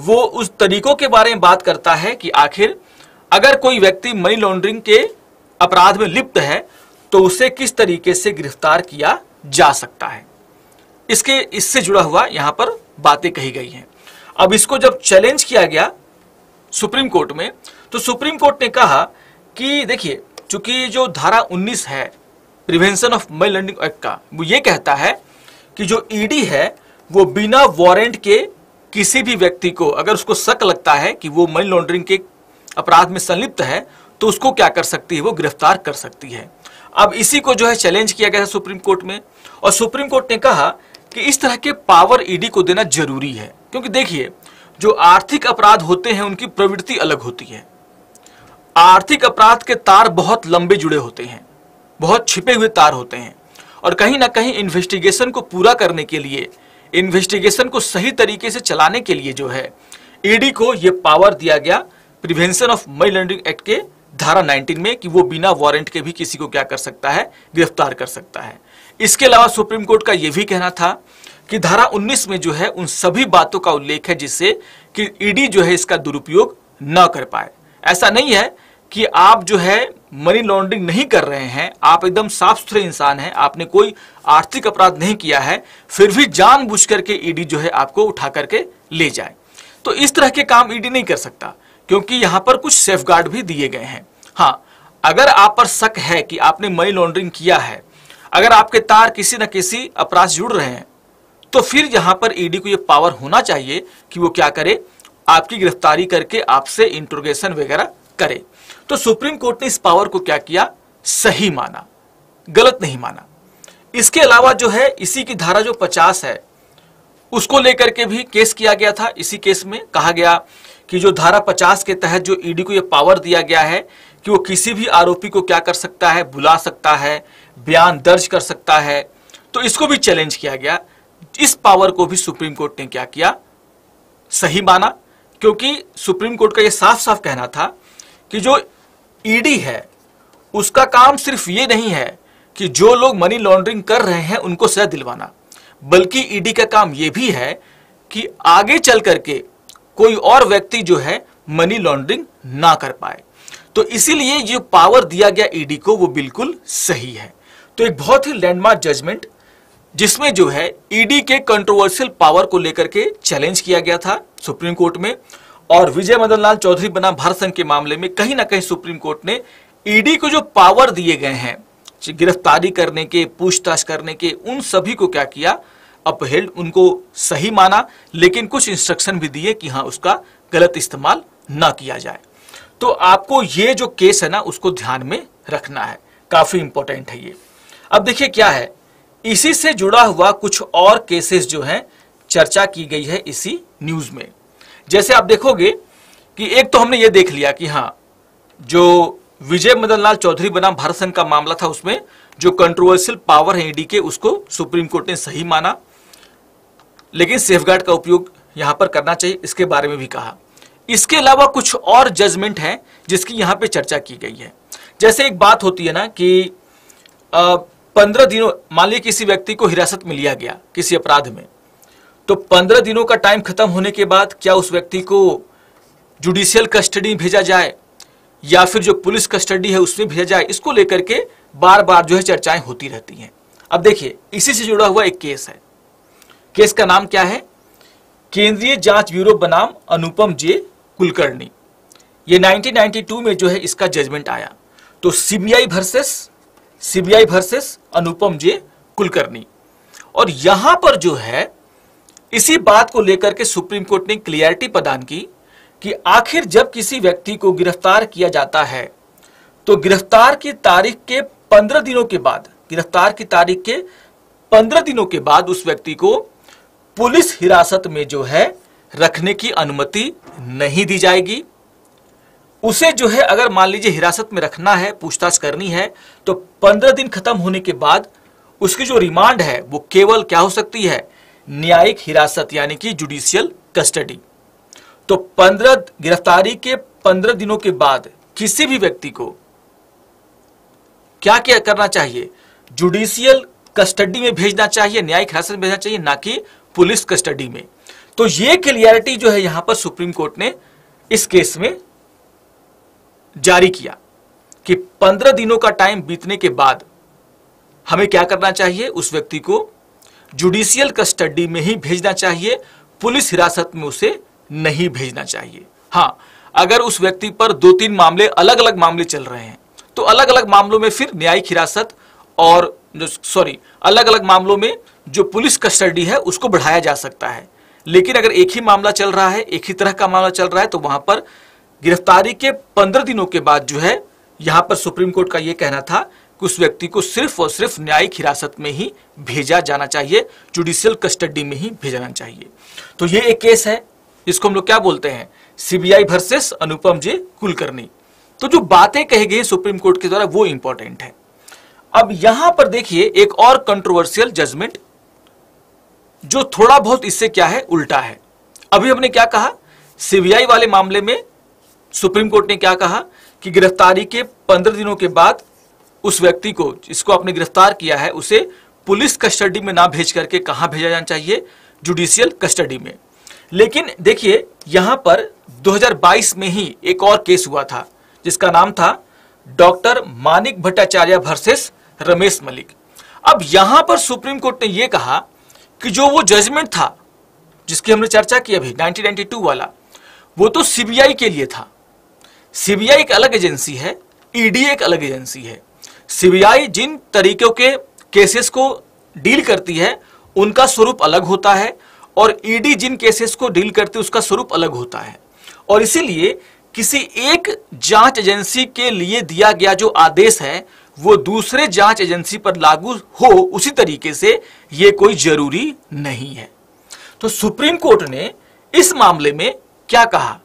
वो उस तरीकों के बारे में बात करता है कि आखिर अगर कोई व्यक्ति मनी लॉन्ड्रिंग के अपराध में लिप्त है तो उसे किस तरीके से गिरफ्तार किया जा सकता है इसके इससे जुड़ा हुआ यहाँ पर बातें कही गई हैं अब इसको जब चैलेंज किया गया सुप्रीम कोर्ट में तो सुप्रीम कोर्ट ने कहा कि देखिए चूंकि जो धारा 19 है prevention of money laundering act का वो ये कहता है कि जो ईडी e है वो बिना वारंट के किसी भी व्यक्ति को अगर उसको शक लगता है कि वो मनी लॉन्ड्रिंग के अपराध में संलिप्त है तो उसको क्या कर सकती है वो गिरफ्तार कर सकती है अब इसी को जो है चैलेंज किया गया है सुप्रीम कोर्ट में और सुप्रीम कोर्ट ने कहा कि इस तरह के पावर ईडी e को देना जरूरी है क्योंकि देखिए जो आर्थिक अपराध होते हैं उनकी प्रवृत्ति अलग होती है आर्थिक अपराध के तार बहुत लंबे जुड़े होते हैं बहुत छिपे हुए तार होते हैं और कहीं ना कहीं इन्वेस्टिगेशन को पूरा करने के लिए इन्वेस्टिगेशन को सही तरीके से चलाने के लिए जो है ईडी e को यह पावर दिया गया prevention of money laundering act के धारा 19 में कि वो बिना वारंट के भी किसी को क्या कर सकता है गिरफ्तार कर सकता है इसके अलावा सुप्रीम कोर्ट का यह भी कहना था कि धारा 19 में जो है उन सभी बातों का उल्लेख है जिससे कि ईडी e जो है इसका दुरुपयोग न कर पाए ऐसा नहीं है कि आप जो है मनी लॉन्ड्रिंग नहीं कर रहे हैं आप एकदम साफ सुथरे इंसान हैं आपने कोई आर्थिक अपराध नहीं किया है फिर भी जान बुझ करके ईडी e जो है आपको उठा करके ले जाए तो इस तरह के काम ईडी e नहीं कर सकता क्योंकि यहां पर कुछ सेफ भी दिए गए हैं हाँ अगर आप पर शक है कि आपने मनी लॉन्ड्रिंग किया है अगर आपके तार किसी न किसी अपराध जुड़ रहे हैं तो फिर यहां पर ईडी e को यह पावर होना चाहिए कि वो क्या करे आपकी गिरफ्तारी करके आपसे इंट्रोगेशन वगैरह करे तो सुप्रीम कोर्ट ने इस पावर को क्या किया सही माना गलत नहीं माना इसके अलावा जो है इसी की धारा जो 50 है उसको लेकर के भी केस किया गया था इसी केस में कहा गया कि जो धारा 50 के तहत जो ईडी e को यह पावर दिया गया है कि वो किसी भी आरोपी को क्या कर सकता है बुला सकता है बयान दर्ज कर सकता है तो इसको भी चैलेंज किया गया इस पावर को भी सुप्रीम कोर्ट ने क्या किया सही माना क्योंकि सुप्रीम कोर्ट का यह साफ साफ कहना था कि जो ईडी e है उसका काम सिर्फ ये नहीं है कि जो लोग मनी लॉन्ड्रिंग कर रहे हैं उनको सजा दिलवाना बल्कि ईडी e का काम यह भी है कि आगे चल करके कोई और व्यक्ति जो है मनी लॉन्ड्रिंग ना कर पाए तो इसीलिए जो पावर दिया गया ईडी e को वो बिल्कुल सही है तो एक बहुत ही लैंडमार्क जजमेंट जिसमें जो है ईडी e के कंट्रोवर्शियल पावर को लेकर के चैलेंज किया गया था सुप्रीम कोर्ट में और विजय मदन लाल चौधरी बनाम भारत संघ के मामले में कहीं ना कहीं सुप्रीम कोर्ट ने ईडी e को जो पावर दिए गए हैं गिरफ्तारी करने के पूछताछ करने के उन सभी को क्या किया अपहेल्ड उनको सही माना लेकिन कुछ इंस्ट्रक्शन भी दिए कि हाँ उसका गलत इस्तेमाल ना किया जाए तो आपको ये जो केस है ना उसको ध्यान में रखना है काफी इंपॉर्टेंट है ये अब देखिए क्या है इसी से जुड़ा हुआ कुछ और केसेस जो हैं चर्चा की गई है इसी न्यूज में जैसे आप देखोगे कि एक तो हमने ये देख लिया कि हाँ जो विजय मदन लाल चौधरी बनाम भारत संघ का मामला था उसमें जो कंट्रोवर्शियल पावर है ईडी के उसको सुप्रीम कोर्ट ने सही माना लेकिन सेफगार्ड का उपयोग यहां पर करना चाहिए इसके बारे में भी कहा इसके अलावा कुछ और जजमेंट हैं जिसकी यहां पे चर्चा की गई है जैसे एक बात होती है ना कि पंद्रह दिनों मान लीजिए किसी व्यक्ति को हिरासत में लिया गया किसी अपराध में तो पंद्रह दिनों का टाइम खत्म होने के बाद क्या उस व्यक्ति को जुडिशियल कस्टडी भेजा जाए या फिर जो पुलिस कस्टडी है उसमें भेजा जाए इसको लेकर के बार बार जो है चर्चाएं होती रहती हैं अब देखिए इसी से जुड़ा हुआ एक केस है केस का नाम क्या है केंद्रीय जांच ब्यूरो बनाम अनुपम जे कुलकर्णी ये 1992 में जो है इसका जजमेंट आया तो CBI versus CBI versus Anupam J Kulkarni और यहां पर जो है इसी बात को लेकर के सुप्रीम कोर्ट ने क्लियरिटी प्रदान की कि आखिर जब किसी व्यक्ति को गिरफ्तार किया जाता है तो गिरफ्तार की तारीख के पंद्रह दिनों के बाद गिरफ्तार की तारीख के पंद्रह दिनों के बाद उस व्यक्ति को पुलिस हिरासत में जो है रखने की अनुमति नहीं दी जाएगी उसे जो है अगर मान लीजिए हिरासत में रखना है पूछताछ करनी है तो पंद्रह दिन खत्म होने के बाद उसकी जो रिमांड है वो केवल क्या हो सकती है न्यायिक हिरासत यानी कि जुडिशियल कस्टडी तो पंद्रह गिरफ्तारी के पंद्रह दिनों के बाद किसी भी व्यक्ति को क्या क्या करना चाहिए जुडिशियल कस्टडी में भेजना चाहिए न्यायिक हिरासत में भेजना चाहिए ना कि पुलिस कस्टडी में तो ये क्लियरिटी जो है यहां पर सुप्रीम कोर्ट ने इस केस में जारी किया कि पंद्रह दिनों का टाइम बीतने के बाद हमें क्या करना चाहिए उस व्यक्ति को जुडिशियल कस्टडी में ही भेजना चाहिए पुलिस हिरासत में उसे नहीं भेजना चाहिए हाँ अगर उस व्यक्ति पर दो तीन मामले अलग अलग मामले चल रहे हैं तो अलग अलग मामलों में फिर न्यायिक हिरासत और सॉरी अलग अलग मामलों में जो पुलिस कस्टडी है उसको बढ़ाया जा सकता है लेकिन अगर एक ही मामला चल रहा है एक ही तरह का मामला चल रहा है तो वहां पर गिरफ्तारी के पंद्रह दिनों के बाद जो है यहाँ पर सुप्रीम कोर्ट का ये कहना था कि उस व्यक्ति को सिर्फ और सिर्फ न्यायिक हिरासत में ही भेजा जाना चाहिए जुडिशियल कस्टडी में ही भेजाना चाहिए तो ये एक केस है जिसको हम लोग क्या बोलते हैं CBI versus Anupam G Kulkarni तो जो बातें कही गई सुप्रीम कोर्ट के द्वारा वो इंपॉर्टेंट है अब यहां पर देखिए एक और कंट्रोवर्सियल जजमेंट जो थोड़ा बहुत इससे क्या है उल्टा है अभी हमने क्या कहा सीबीआई वाले मामले में सुप्रीम कोर्ट ने क्या कहा कि गिरफ्तारी के पंद्रह दिनों के बाद उस व्यक्ति को जिसको आपने गिरफ्तार किया है उसे पुलिस कस्टडी में ना भेज करके कहा भेजा जाना चाहिए जुडिशियल कस्टडी में लेकिन देखिए यहां पर 2022 में ही एक और केस हुआ था जिसका नाम था डॉक्टर मानिक भट्टाचार्य वर्सेस रमेश मलिक अब यहां पर सुप्रीम कोर्ट ने यह कहा कि जो वो जजमेंट था जिसकी हमने चर्चा की अभी 1992 वाला वो तो सीबीआई के लिए था सीबीआई एक अलग एजेंसी है ईडी एक अलग एजेंसी है सीबीआई जिन तरीकों के केसेस को डील करती है उनका स्वरूप अलग होता है और ईडी जिन केसेस को डील करती है उसका स्वरूप अलग होता है और इसीलिए किसी एक जांच एजेंसी के लिए दिया गया जो आदेश है वो दूसरे जांच एजेंसी पर लागू हो उसी तरीके से ये कोई जरूरी नहीं है तो सुप्रीम कोर्ट ने इस मामले में क्या कहा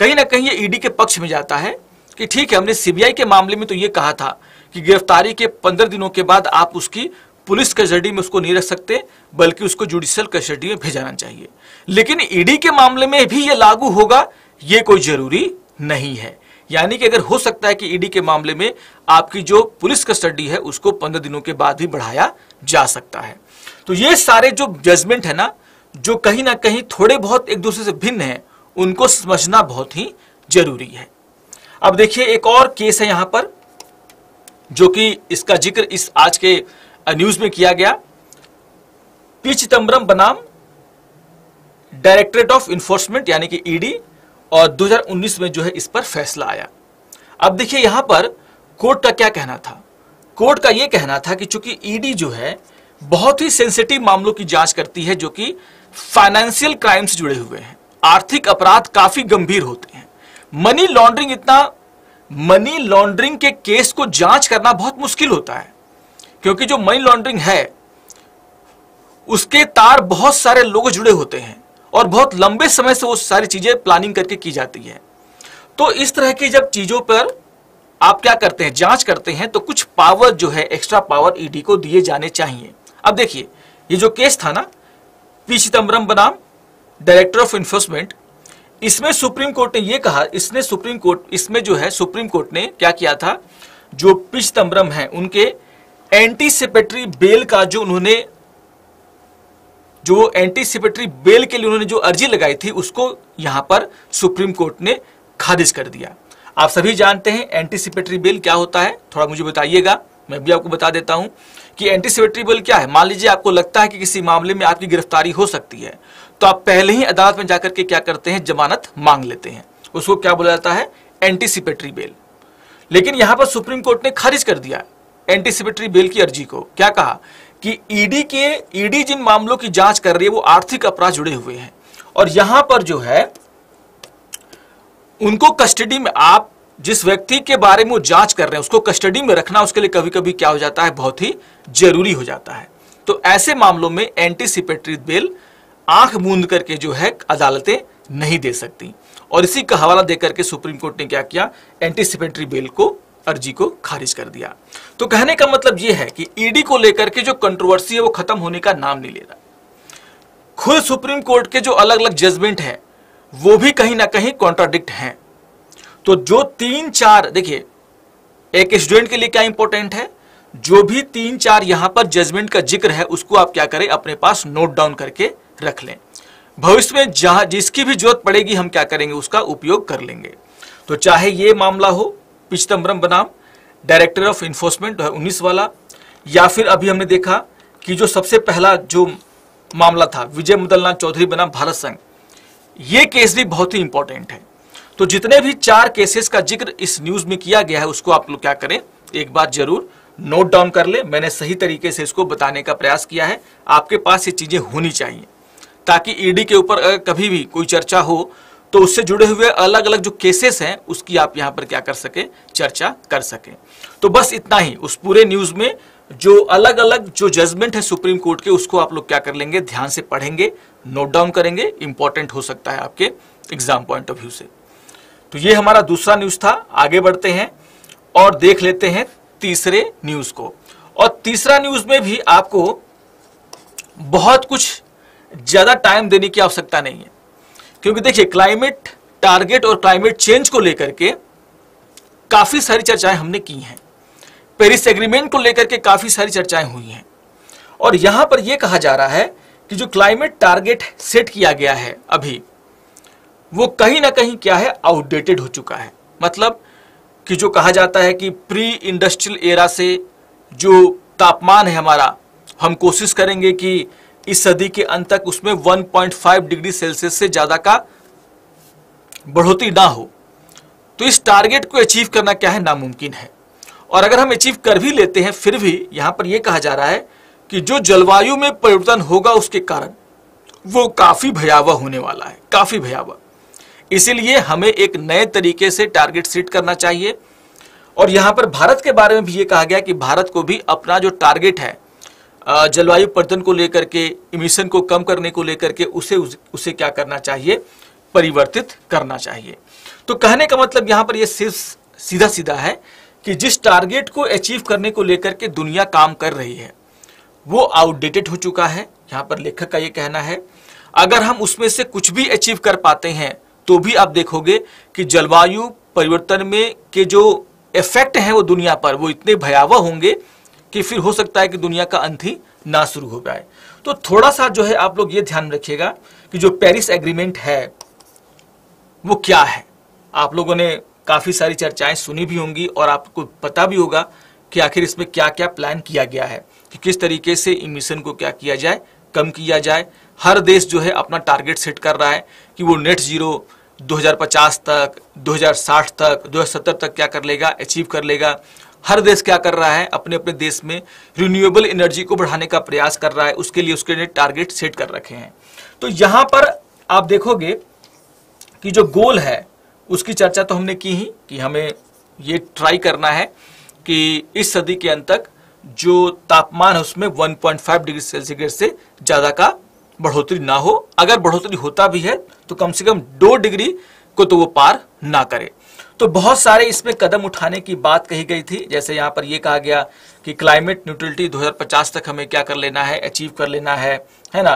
कहीं ना कहीं ये ईडी e के पक्ष में जाता है कि ठीक है हमने सीबीआई के मामले में तो ये कहा था कि गिरफ्तारी के पंद्रह दिनों के बाद आप उसकी पुलिस कस्टडी में उसको नहीं रख सकते बल्कि उसको जुडिशियल कस्टडी में भेजाना चाहिए लेकिन ईडी e के मामले में भी ये लागू होगा ये कोई जरूरी नहीं है यानी कि अगर हो सकता है कि ईडी e के मामले में आपकी जो पुलिस कस्टडी है उसको पंद्रह दिनों के बाद भी बढ़ाया जा सकता है तो ये सारे जो जजमेंट है ना जो कहीं ना कहीं थोड़े बहुत एक दूसरे से भिन्न है उनको समझना बहुत ही जरूरी है अब देखिए एक और केस है यहां पर जो कि इसका जिक्र इस आज के न्यूज में किया गया पी चिदम्बरम बनाम डायरेक्टरेट ऑफ इन्फोर्समेंट यानी कि ईडी और 2019 में जो है इस पर फैसला आया अब देखिए यहां पर कोर्ट का क्या कहना था कोर्ट का यह कहना था कि चूंकि ईडी जो है बहुत ही सेंसिटिव मामलों की जांच करती है जो कि फाइनेंशियल क्राइम से जुड़े हुए हैं आर्थिक अपराध काफी गंभीर होते हैं मनी लॉन्ड्रिंग इतना मनी लॉन्ड्रिंग के केस को जांच करना बहुत मुश्किल होता है क्योंकि जो मनी लॉन्ड्रिंग है उसके तार बहुत सारे लोग जुड़े होते हैं और बहुत लंबे समय से वो सारी चीजें प्लानिंग करके की जाती है तो इस तरह की जब चीजों पर आप क्या करते हैं जांच करते हैं तो कुछ पावर जो है एक्स्ट्रा पावर ईडी को दिए जाने चाहिए अब देखिए ये जो केस था ना पी चिदम्बरम बनाम डायरेक्टर ऑफ इन्फोर्समेंट इसमें सुप्रीम कोर्ट ने यह कहा इसने सुप्रीम कोर्ट इसमें जो है सुप्रीम कोर्ट ने क्या किया था जो पी है उनके एंटीसिपेटरी बेल का जो उन्होंने जो एंटीसिपेटरी बेल के लिए उन्होंने जो अर्जी लगाई थी उसको यहां पर सुप्रीम कोर्ट ने खारिज कर दिया आप सभी जानते हैं एंटीसिपेटरी बेल क्या होता है थोड़ा मुझे बताइएगा मैं भी आपको बता देता हूं कि एंटीसिपेटरी बेल क्या है मान लीजिए आपको लगता है कि किसी मामले में आपकी गिरफ्तारी हो सकती है तो आप पहले ही अदालत में जाकर के क्या करते हैं जमानत मांग लेते हैं उसको क्या बोला जाता है एंटीसिपेटरी बेल लेकिन यहां पर सुप्रीम कोर्ट ने खारिज कर दिया एंटीसिपेटरी बेल की अर्जी को क्या कहा कि ईडी e के ईडी e जिन मामलों की जांच कर रही है वो आर्थिक अपराध जुड़े हुए हैं और यहां पर जो है उनको कस्टडी में आप जिस व्यक्ति के बारे में जांच कर रहे हैं उसको कस्टडी में रखना उसके लिए कभी कभी क्या हो जाता है बहुत ही जरूरी हो जाता है तो ऐसे मामलों में एंटीसिपेटरी बेल आंख मूंद करके जो है अदालतें नहीं दे सकती और इसी का हवाला देकर के सुप्रीम कोर्ट ने क्या किया एंटीसिपेटरी बेल को अर्जी को खारिज कर दिया तो कहने का मतलब यह है कि ईडी e को लेकर के जो कंट्रोवर्सी है वो खत्म होने का नाम नहीं ले रहा खुद सुप्रीम कोर्ट के जो अलग अलग जजमेंट है वो भी कहीं ना कहीं कॉन्ट्राडिक्ट हैं तो जो तीन चार देखिए एक स्टूडेंट के लिए क्या इंपॉर्टेंट है जो भी तीन चार यहां पर जजमेंट का जिक्र है उसको आप क्या करें अपने पास नोट डाउन करके रख लें भविष्य में जहां जिसकी भी जरूरत पड़ेगी हम क्या करेंगे उसका उपयोग कर लेंगे तो चाहे ये मामला हो पी बनाम डायरेक्टर ऑफ इन्फोर्समेंट दो उन्नीस वाला या फिर अभी हमने देखा कि जो सबसे पहला जो मामला था विजय मुदलनाथ चौधरी बनाम भारत संघ ये केस भी बहुत ही इंपॉर्टेंट है तो जितने भी चार केसेस का जिक्र इस न्यूज में किया गया है उसको आप लोग क्या करें एक बात जरूर नोट डाउन कर ले मैंने सही तरीके से इसको बताने का प्रयास किया है आपके पास ये चीजें होनी चाहिए ताकि ईडी e के ऊपर कभी भी कोई चर्चा हो तो उससे जुड़े हुए अलग अलग जो केसेस हैं उसकी आप यहाँ पर क्या कर सकें चर्चा कर सकें तो बस इतना ही उस पूरे न्यूज़ में जो अलग अलग जो जजमेंट है सुप्रीम कोर्ट के उसको आप लोग क्या कर लेंगे ध्यान से पढ़ेंगे नोट डाउन करेंगे इंपॉर्टेंट हो सकता है आपके एग्जाम पॉइंट ऑफ व्यू से तो ये हमारा दूसरा न्यूज़ था आगे बढ़ते हैं और देख लेते हैं तीसरे न्यूज़ को और तीसरा न्यूज़ में भी आपको बहुत कुछ ज़्यादा टाइम देने की आवश्यकता नहीं है क्योंकि देखिए क्लाइमेट टारगेट और क्लाइमेट चेंज को लेकर के काफ़ी सारी चर्चाएं हमने की हैं पेरिस एग्रीमेंट को लेकर के काफ़ी सारी चर्चाएं हुई हैं और यहां पर यह कहा जा रहा है कि जो क्लाइमेट टारगेट सेट किया गया है अभी वो कहीं ना कहीं क्या है आउटडेटेड हो चुका है मतलब कि जो कहा जाता है कि प्री इंडस्ट्रियल एरा से जो तापमान है हमारा हम कोशिश करेंगे कि इस सदी के अंत तक उसमें 1.5 डिग्री सेल्सियस से ज़्यादा का बढ़ोतरी ना हो तो इस टारगेट को अचीव करना क्या है नामुमकिन है और अगर हम अचीव कर भी लेते हैं फिर भी यहां पर यह कहा जा रहा है कि जो जलवायु में परिवर्तन होगा उसके कारण वो काफ़ी भयावह होने वाला है काफ़ी भयावह इसीलिए हमें एक नए तरीके से टारगेट सेट करना चाहिए और यहां पर भारत के बारे में भी यह कहा गया कि भारत को भी अपना जो टारगेट है जलवायु परिवर्तन को लेकर के इमिशन को कम करने को लेकर के उसे उसे क्या करना चाहिए परिवर्तित करना चाहिए तो कहने का मतलब यहाँ पर यह सिर्फ सीधा सीधा है कि जिस टारगेट को अचीव करने को लेकर के दुनिया काम कर रही है वो आउटडेटेड हो चुका है यहाँ पर लेखक का ये कहना है अगर हम उसमें से कुछ भी अचीव कर पाते हैं तो भी आप देखोगे कि जलवायु परिवर्तन में के जो इफेक्ट हैं वो दुनिया पर वो इतने भयावह होंगे कि फिर हो सकता है कि दुनिया का अंत ही ना शुरू हो पाए तो थोड़ा सा जो है आप लोग ये ध्यान रखिएगा कि जो पेरिस एग्रीमेंट है वो क्या है आप लोगों ने काफ़ी सारी चर्चाएं सुनी भी होंगी और आपको पता भी होगा कि आखिर इसमें क्या क्या प्लान किया गया है कि किस तरीके से इमिशन को क्या किया जाए कम किया जाए हर देश जो है अपना टारगेट सेट कर रहा है कि वो नेट जीरो 2050 तक 2060 तक 2070 तक क्या कर लेगा अचीव कर लेगा हर देश क्या कर रहा है अपने अपने देश में रिन्यूएबल एनर्जी को बढ़ाने का प्रयास कर रहा है उसके लिए उसके लिए टारगेट सेट कर रखे हैं तो यहां पर आप देखोगे कि जो गोल है उसकी चर्चा तो हमने की ही कि हमें ये ट्राई करना है कि इस सदी के अंत तक जो तापमान है उसमें वन डिग्री सेल्सियस से ज़्यादा का बढ़ोतरी ना हो अगर बढ़ोतरी होता भी है तो कम से कम दो डिग्री को तो वो पार ना करे तो बहुत सारे इसमें कदम उठाने की बात कही गई थी जैसे यहाँ पर ये कहा गया कि क्लाइमेट न्यूट्रलिटी 2050 तक हमें क्या कर लेना है अचीव कर लेना है है ना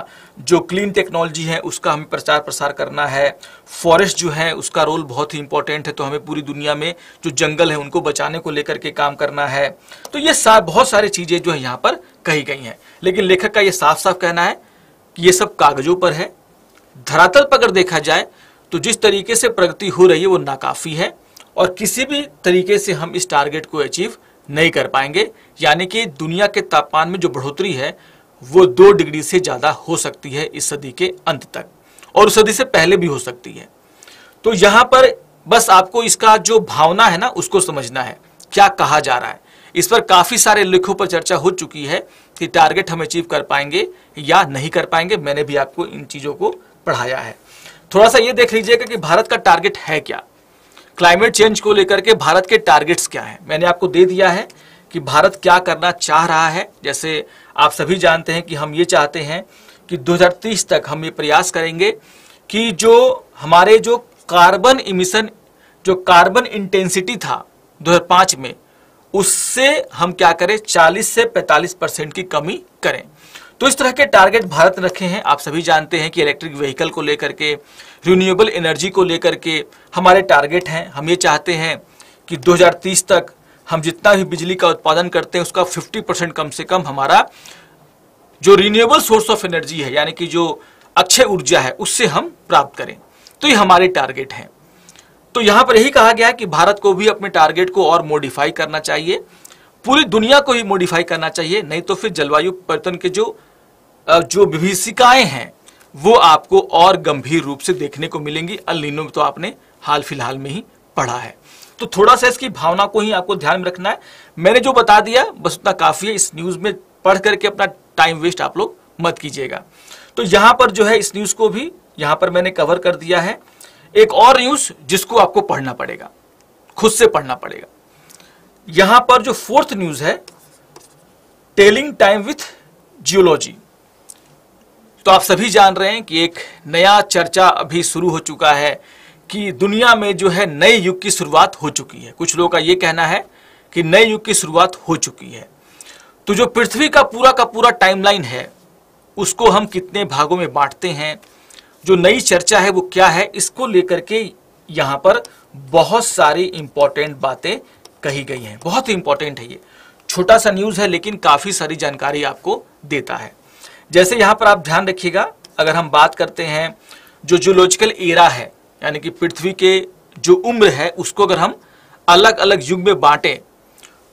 जो क्लीन टेक्नोलॉजी है उसका हमें प्रचार प्रसार करना है फॉरेस्ट जो है उसका रोल बहुत ही इंपॉर्टेंट है तो हमें पूरी दुनिया में जो जंगल है उनको बचाने को लेकर के काम करना है तो ये सा, बहुत सारी चीज़ें जो है यहाँ पर कही गई हैं लेकिन लेखक का ये साफ साफ कहना है कि ये सब कागजों पर है धरातल पर अगर देखा जाए तो जिस तरीके से प्रगति हो रही है वो नाकाफ़ी है और किसी भी तरीके से हम इस टारगेट को अचीव नहीं कर पाएंगे यानी कि दुनिया के तापमान में जो बढ़ोतरी है वो दो डिग्री से ज़्यादा हो सकती है इस सदी के अंत तक और उस सदी से पहले भी हो सकती है तो यहाँ पर बस आपको इसका जो भावना है ना उसको समझना है क्या कहा जा रहा है इस पर काफ़ी सारे लेखों पर चर्चा हो चुकी है कि टारगेट हम अचीव कर पाएंगे या नहीं कर पाएंगे मैंने भी आपको इन चीज़ों को पढ़ाया है थोड़ा सा ये देख लीजिएगा कि भारत का टारगेट है क्या क्लाइमेट चेंज को लेकर के भारत के टारगेट्स क्या हैं मैंने आपको दे दिया है कि भारत क्या करना चाह रहा है जैसे आप सभी जानते हैं कि हम ये चाहते हैं कि 2030 तक हम ये प्रयास करेंगे कि जो हमारे जो कार्बन इमिशन जो कार्बन इंटेंसिटी था 2005 में उससे हम क्या करें 40 से 45 परसेंट की कमी करें तो इस तरह के टारगेट भारत रखे हैं आप सभी जानते हैं कि इलेक्ट्रिक व्हीकल को लेकर के रिन्यूएबल एनर्जी को लेकर के हमारे टारगेट हैं हम ये चाहते हैं कि 2030 तक हम जितना भी बिजली का उत्पादन करते हैं उसका 50 परसेंट कम से कम हमारा जो रिन्यूएबल सोर्स ऑफ एनर्जी है यानी कि जो अक्षय ऊर्जा है उससे हम प्राप्त करें तो ये हमारे टारगेट हैं तो यहाँ पर यही कहा गया है कि भारत को भी अपने टारगेट को और मॉडिफाई करना चाहिए पूरी दुनिया को ही मॉडिफाई करना चाहिए नहीं तो फिर जलवायु परिवर्तन के जो जो विभीषिकाएं हैं वो आपको और गंभीर रूप से देखने को मिलेंगी अलिनो में तो आपने हाल फिलहाल में ही पढ़ा है तो थोड़ा सा इसकी भावना को ही आपको ध्यान में रखना है मैंने जो बता दिया बस उतना काफ़ी है इस न्यूज़ में पढ़ करके अपना टाइम वेस्ट आप लोग मत कीजिएगा तो यहां पर जो है इस न्यूज़ को भी यहां पर मैंने कवर कर दिया है एक और न्यूज़ जिसको आपको पढ़ना पड़ेगा खुद से पढ़ना पड़ेगा यहां पर जो फोर्थ न्यूज़ है टेलिंग टाइम विथ जियोलॉजी तो आप सभी जान रहे हैं कि एक नया चर्चा अभी शुरू हो चुका है कि दुनिया में जो है नए युग की शुरुआत हो चुकी है कुछ लोगों का ये कहना है कि नए युग की शुरुआत हो चुकी है तो जो पृथ्वी का पूरा का पूरा टाइमलाइन है उसको हम कितने भागों में बांटते हैं जो नई चर्चा है वो क्या है इसको लेकर के यहाँ पर बहुत सारी इंपॉर्टेंट बातें कही गई हैं बहुत ही इंपॉर्टेंट है ये छोटा सा न्यूज़ है लेकिन काफ़ी सारी जानकारी आपको देता है जैसे यहाँ पर आप ध्यान रखिएगा अगर हम बात करते हैं जो जूलॉजिकल एरा है यानी कि पृथ्वी के जो उम्र है उसको अगर हम अलग अलग युग में बांटें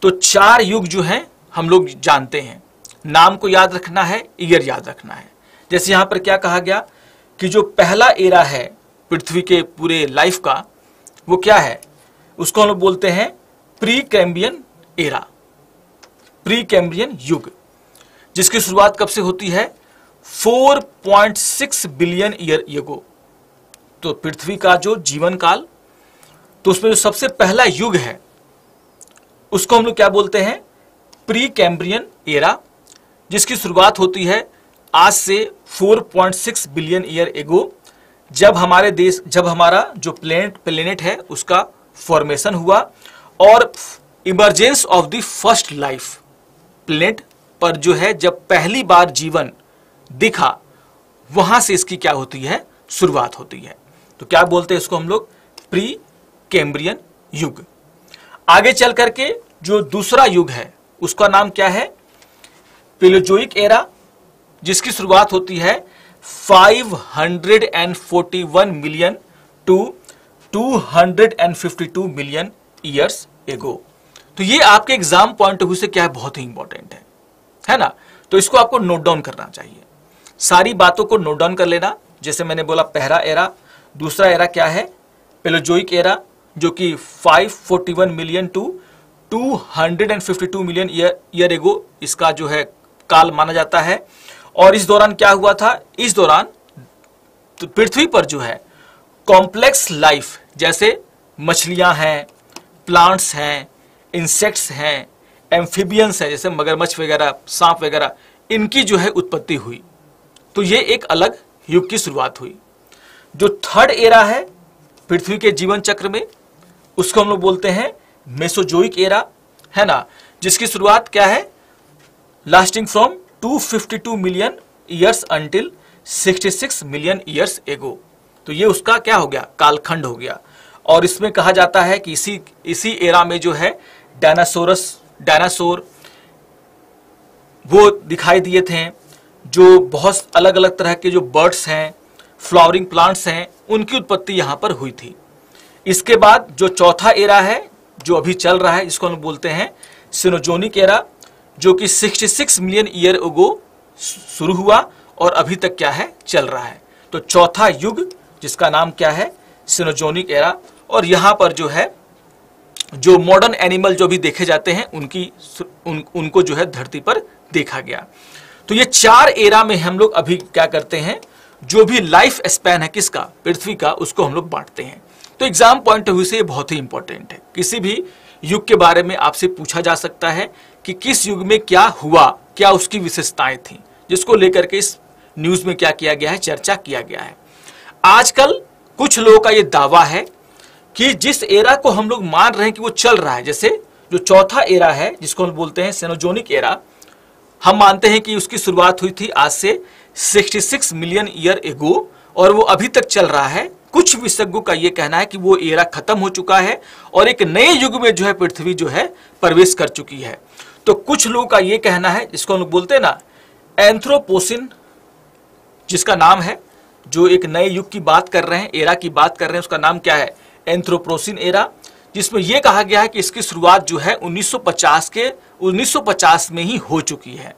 तो चार युग जो हैं हम लोग जानते हैं नाम को याद रखना है ईयर याद रखना है जैसे यहाँ पर क्या कहा गया कि जो पहला एरा है पृथ्वी के पूरे लाइफ का वो क्या है उसको हम लोग बोलते हैं Precambrian era Precambrian युग जिसकी शुरुआत कब से होती है 4.6 बिलियन ईयर एगो तो पृथ्वी का जो जीवन काल तो उसमें जो सबसे पहला युग है उसको हम लोग क्या बोलते हैं प्री कैम्ब्रियन एरा जिसकी शुरुआत होती है आज से 4.6 बिलियन ईयर एगो जब हमारे देश जब हमारा जो प्लेनेट प्लेनेट है उसका फॉर्मेशन हुआ और emergence of the first life planet पर जो है जब पहली बार जीवन दिखा वहां से इसकी क्या होती है शुरुआत होती है तो क्या बोलते हैं इसको हम लोग प्री कैम्ब्रियन युग आगे चल करके जो दूसरा युग है उसका नाम क्या है पिलोजोइक एरा जिसकी शुरुआत होती है 541 million to 252 million years ago तो ये आपके एग्जाम पॉइंट ऑफ व्यू से क्या है बहुत ही इंपॉर्टेंट है है ना तो इसको आपको नोट डाउन करना चाहिए सारी बातों को नोट डाउन कर लेना जैसे मैंने बोला पहला एरा दूसरा एरा क्या है पेलोजोइक एरा जो कि 541 million to 252 million year year ago इसका जो है काल माना जाता है और इस दौरान क्या हुआ था इस दौरान तो पृथ्वी पर जो है कॉम्प्लेक्स लाइफ जैसे मछलियां हैं प्लांट्स हैं इंसेक्ट्स हैं एम्फीबियंस हैं जैसे मगरमच्छ वगैरह सांप वगैरह इनकी जो है उत्पत्ति हुई तो ये एक अलग युग की शुरुआत हुई जो थर्ड एरा है पृथ्वी के जीवन चक्र में उसको हम लोग बोलते हैं मेसोजोइक एरा है ना जिसकी शुरुआत क्या है lasting from 252 million years until 66 million years ago तो ये उसका क्या हो गया कालखंड हो गया और इसमें कहा जाता है कि इसी इसी एरा में जो है डायनासोरस डायनासोर वो दिखाई दिए थे जो बहुत अलग अलग तरह के जो बर्ड्स हैं फ्लावरिंग प्लांट्स हैं उनकी उत्पत्ति यहाँ पर हुई थी इसके बाद जो चौथा एरा है जो अभी चल रहा है जिसको हम बोलते हैं सिनोजोनिक एरा जो कि 66 मिलियन ईयर उगो शुरू हुआ और अभी तक क्या है चल रहा है तो चौथा युग जिसका नाम क्या है सिनोजोनिक एरा और यहाँ पर जो है जो मॉडर्न एनिमल जो भी देखे जाते हैं उनकी उन, उनको जो है धरती पर देखा गया तो ये चार एरा में हम लोग अभी क्या करते हैं जो भी लाइफ स्पैन है किसका पृथ्वी का उसको हम लोग बांटते हैं तो एग्जाम पॉइंट ऑफ व्यू से ये बहुत ही इंपॉर्टेंट है किसी भी युग के बारे में आपसे पूछा जा सकता है कि किस युग में क्या हुआ क्या उसकी विशेषताएं थी जिसको लेकर के इस न्यूज में क्या किया गया है चर्चा किया गया है आजकल कुछ लोगों का यह दावा है कि जिस एरा को हम लोग मान रहे हैं कि वो चल रहा है जैसे जो चौथा एरा है जिसको हम बोलते हैं सेनोजोनिक एरा हम मानते हैं कि उसकी शुरुआत हुई थी आज से 66 मिलियन ईयर एगो और वो अभी तक चल रहा है कुछ विशेषज्ञों का ये कहना है कि वो एरा खत्म हो चुका है और एक नए युग में जो है पृथ्वी जो है प्रवेश कर चुकी है तो कुछ लोगों का ये कहना है जिसको हम लोग बोलते हैं ना एंथ्रोपोसिन जिसका नाम है जो एक नए युग की बात कर रहे हैं एरा की बात कर रहे हैं उसका नाम क्या है एंथ्रोप्रोसिन एरा जिसमें यह कहा गया है कि इसकी शुरुआत जो है 1950 के 1950 में ही हो चुकी है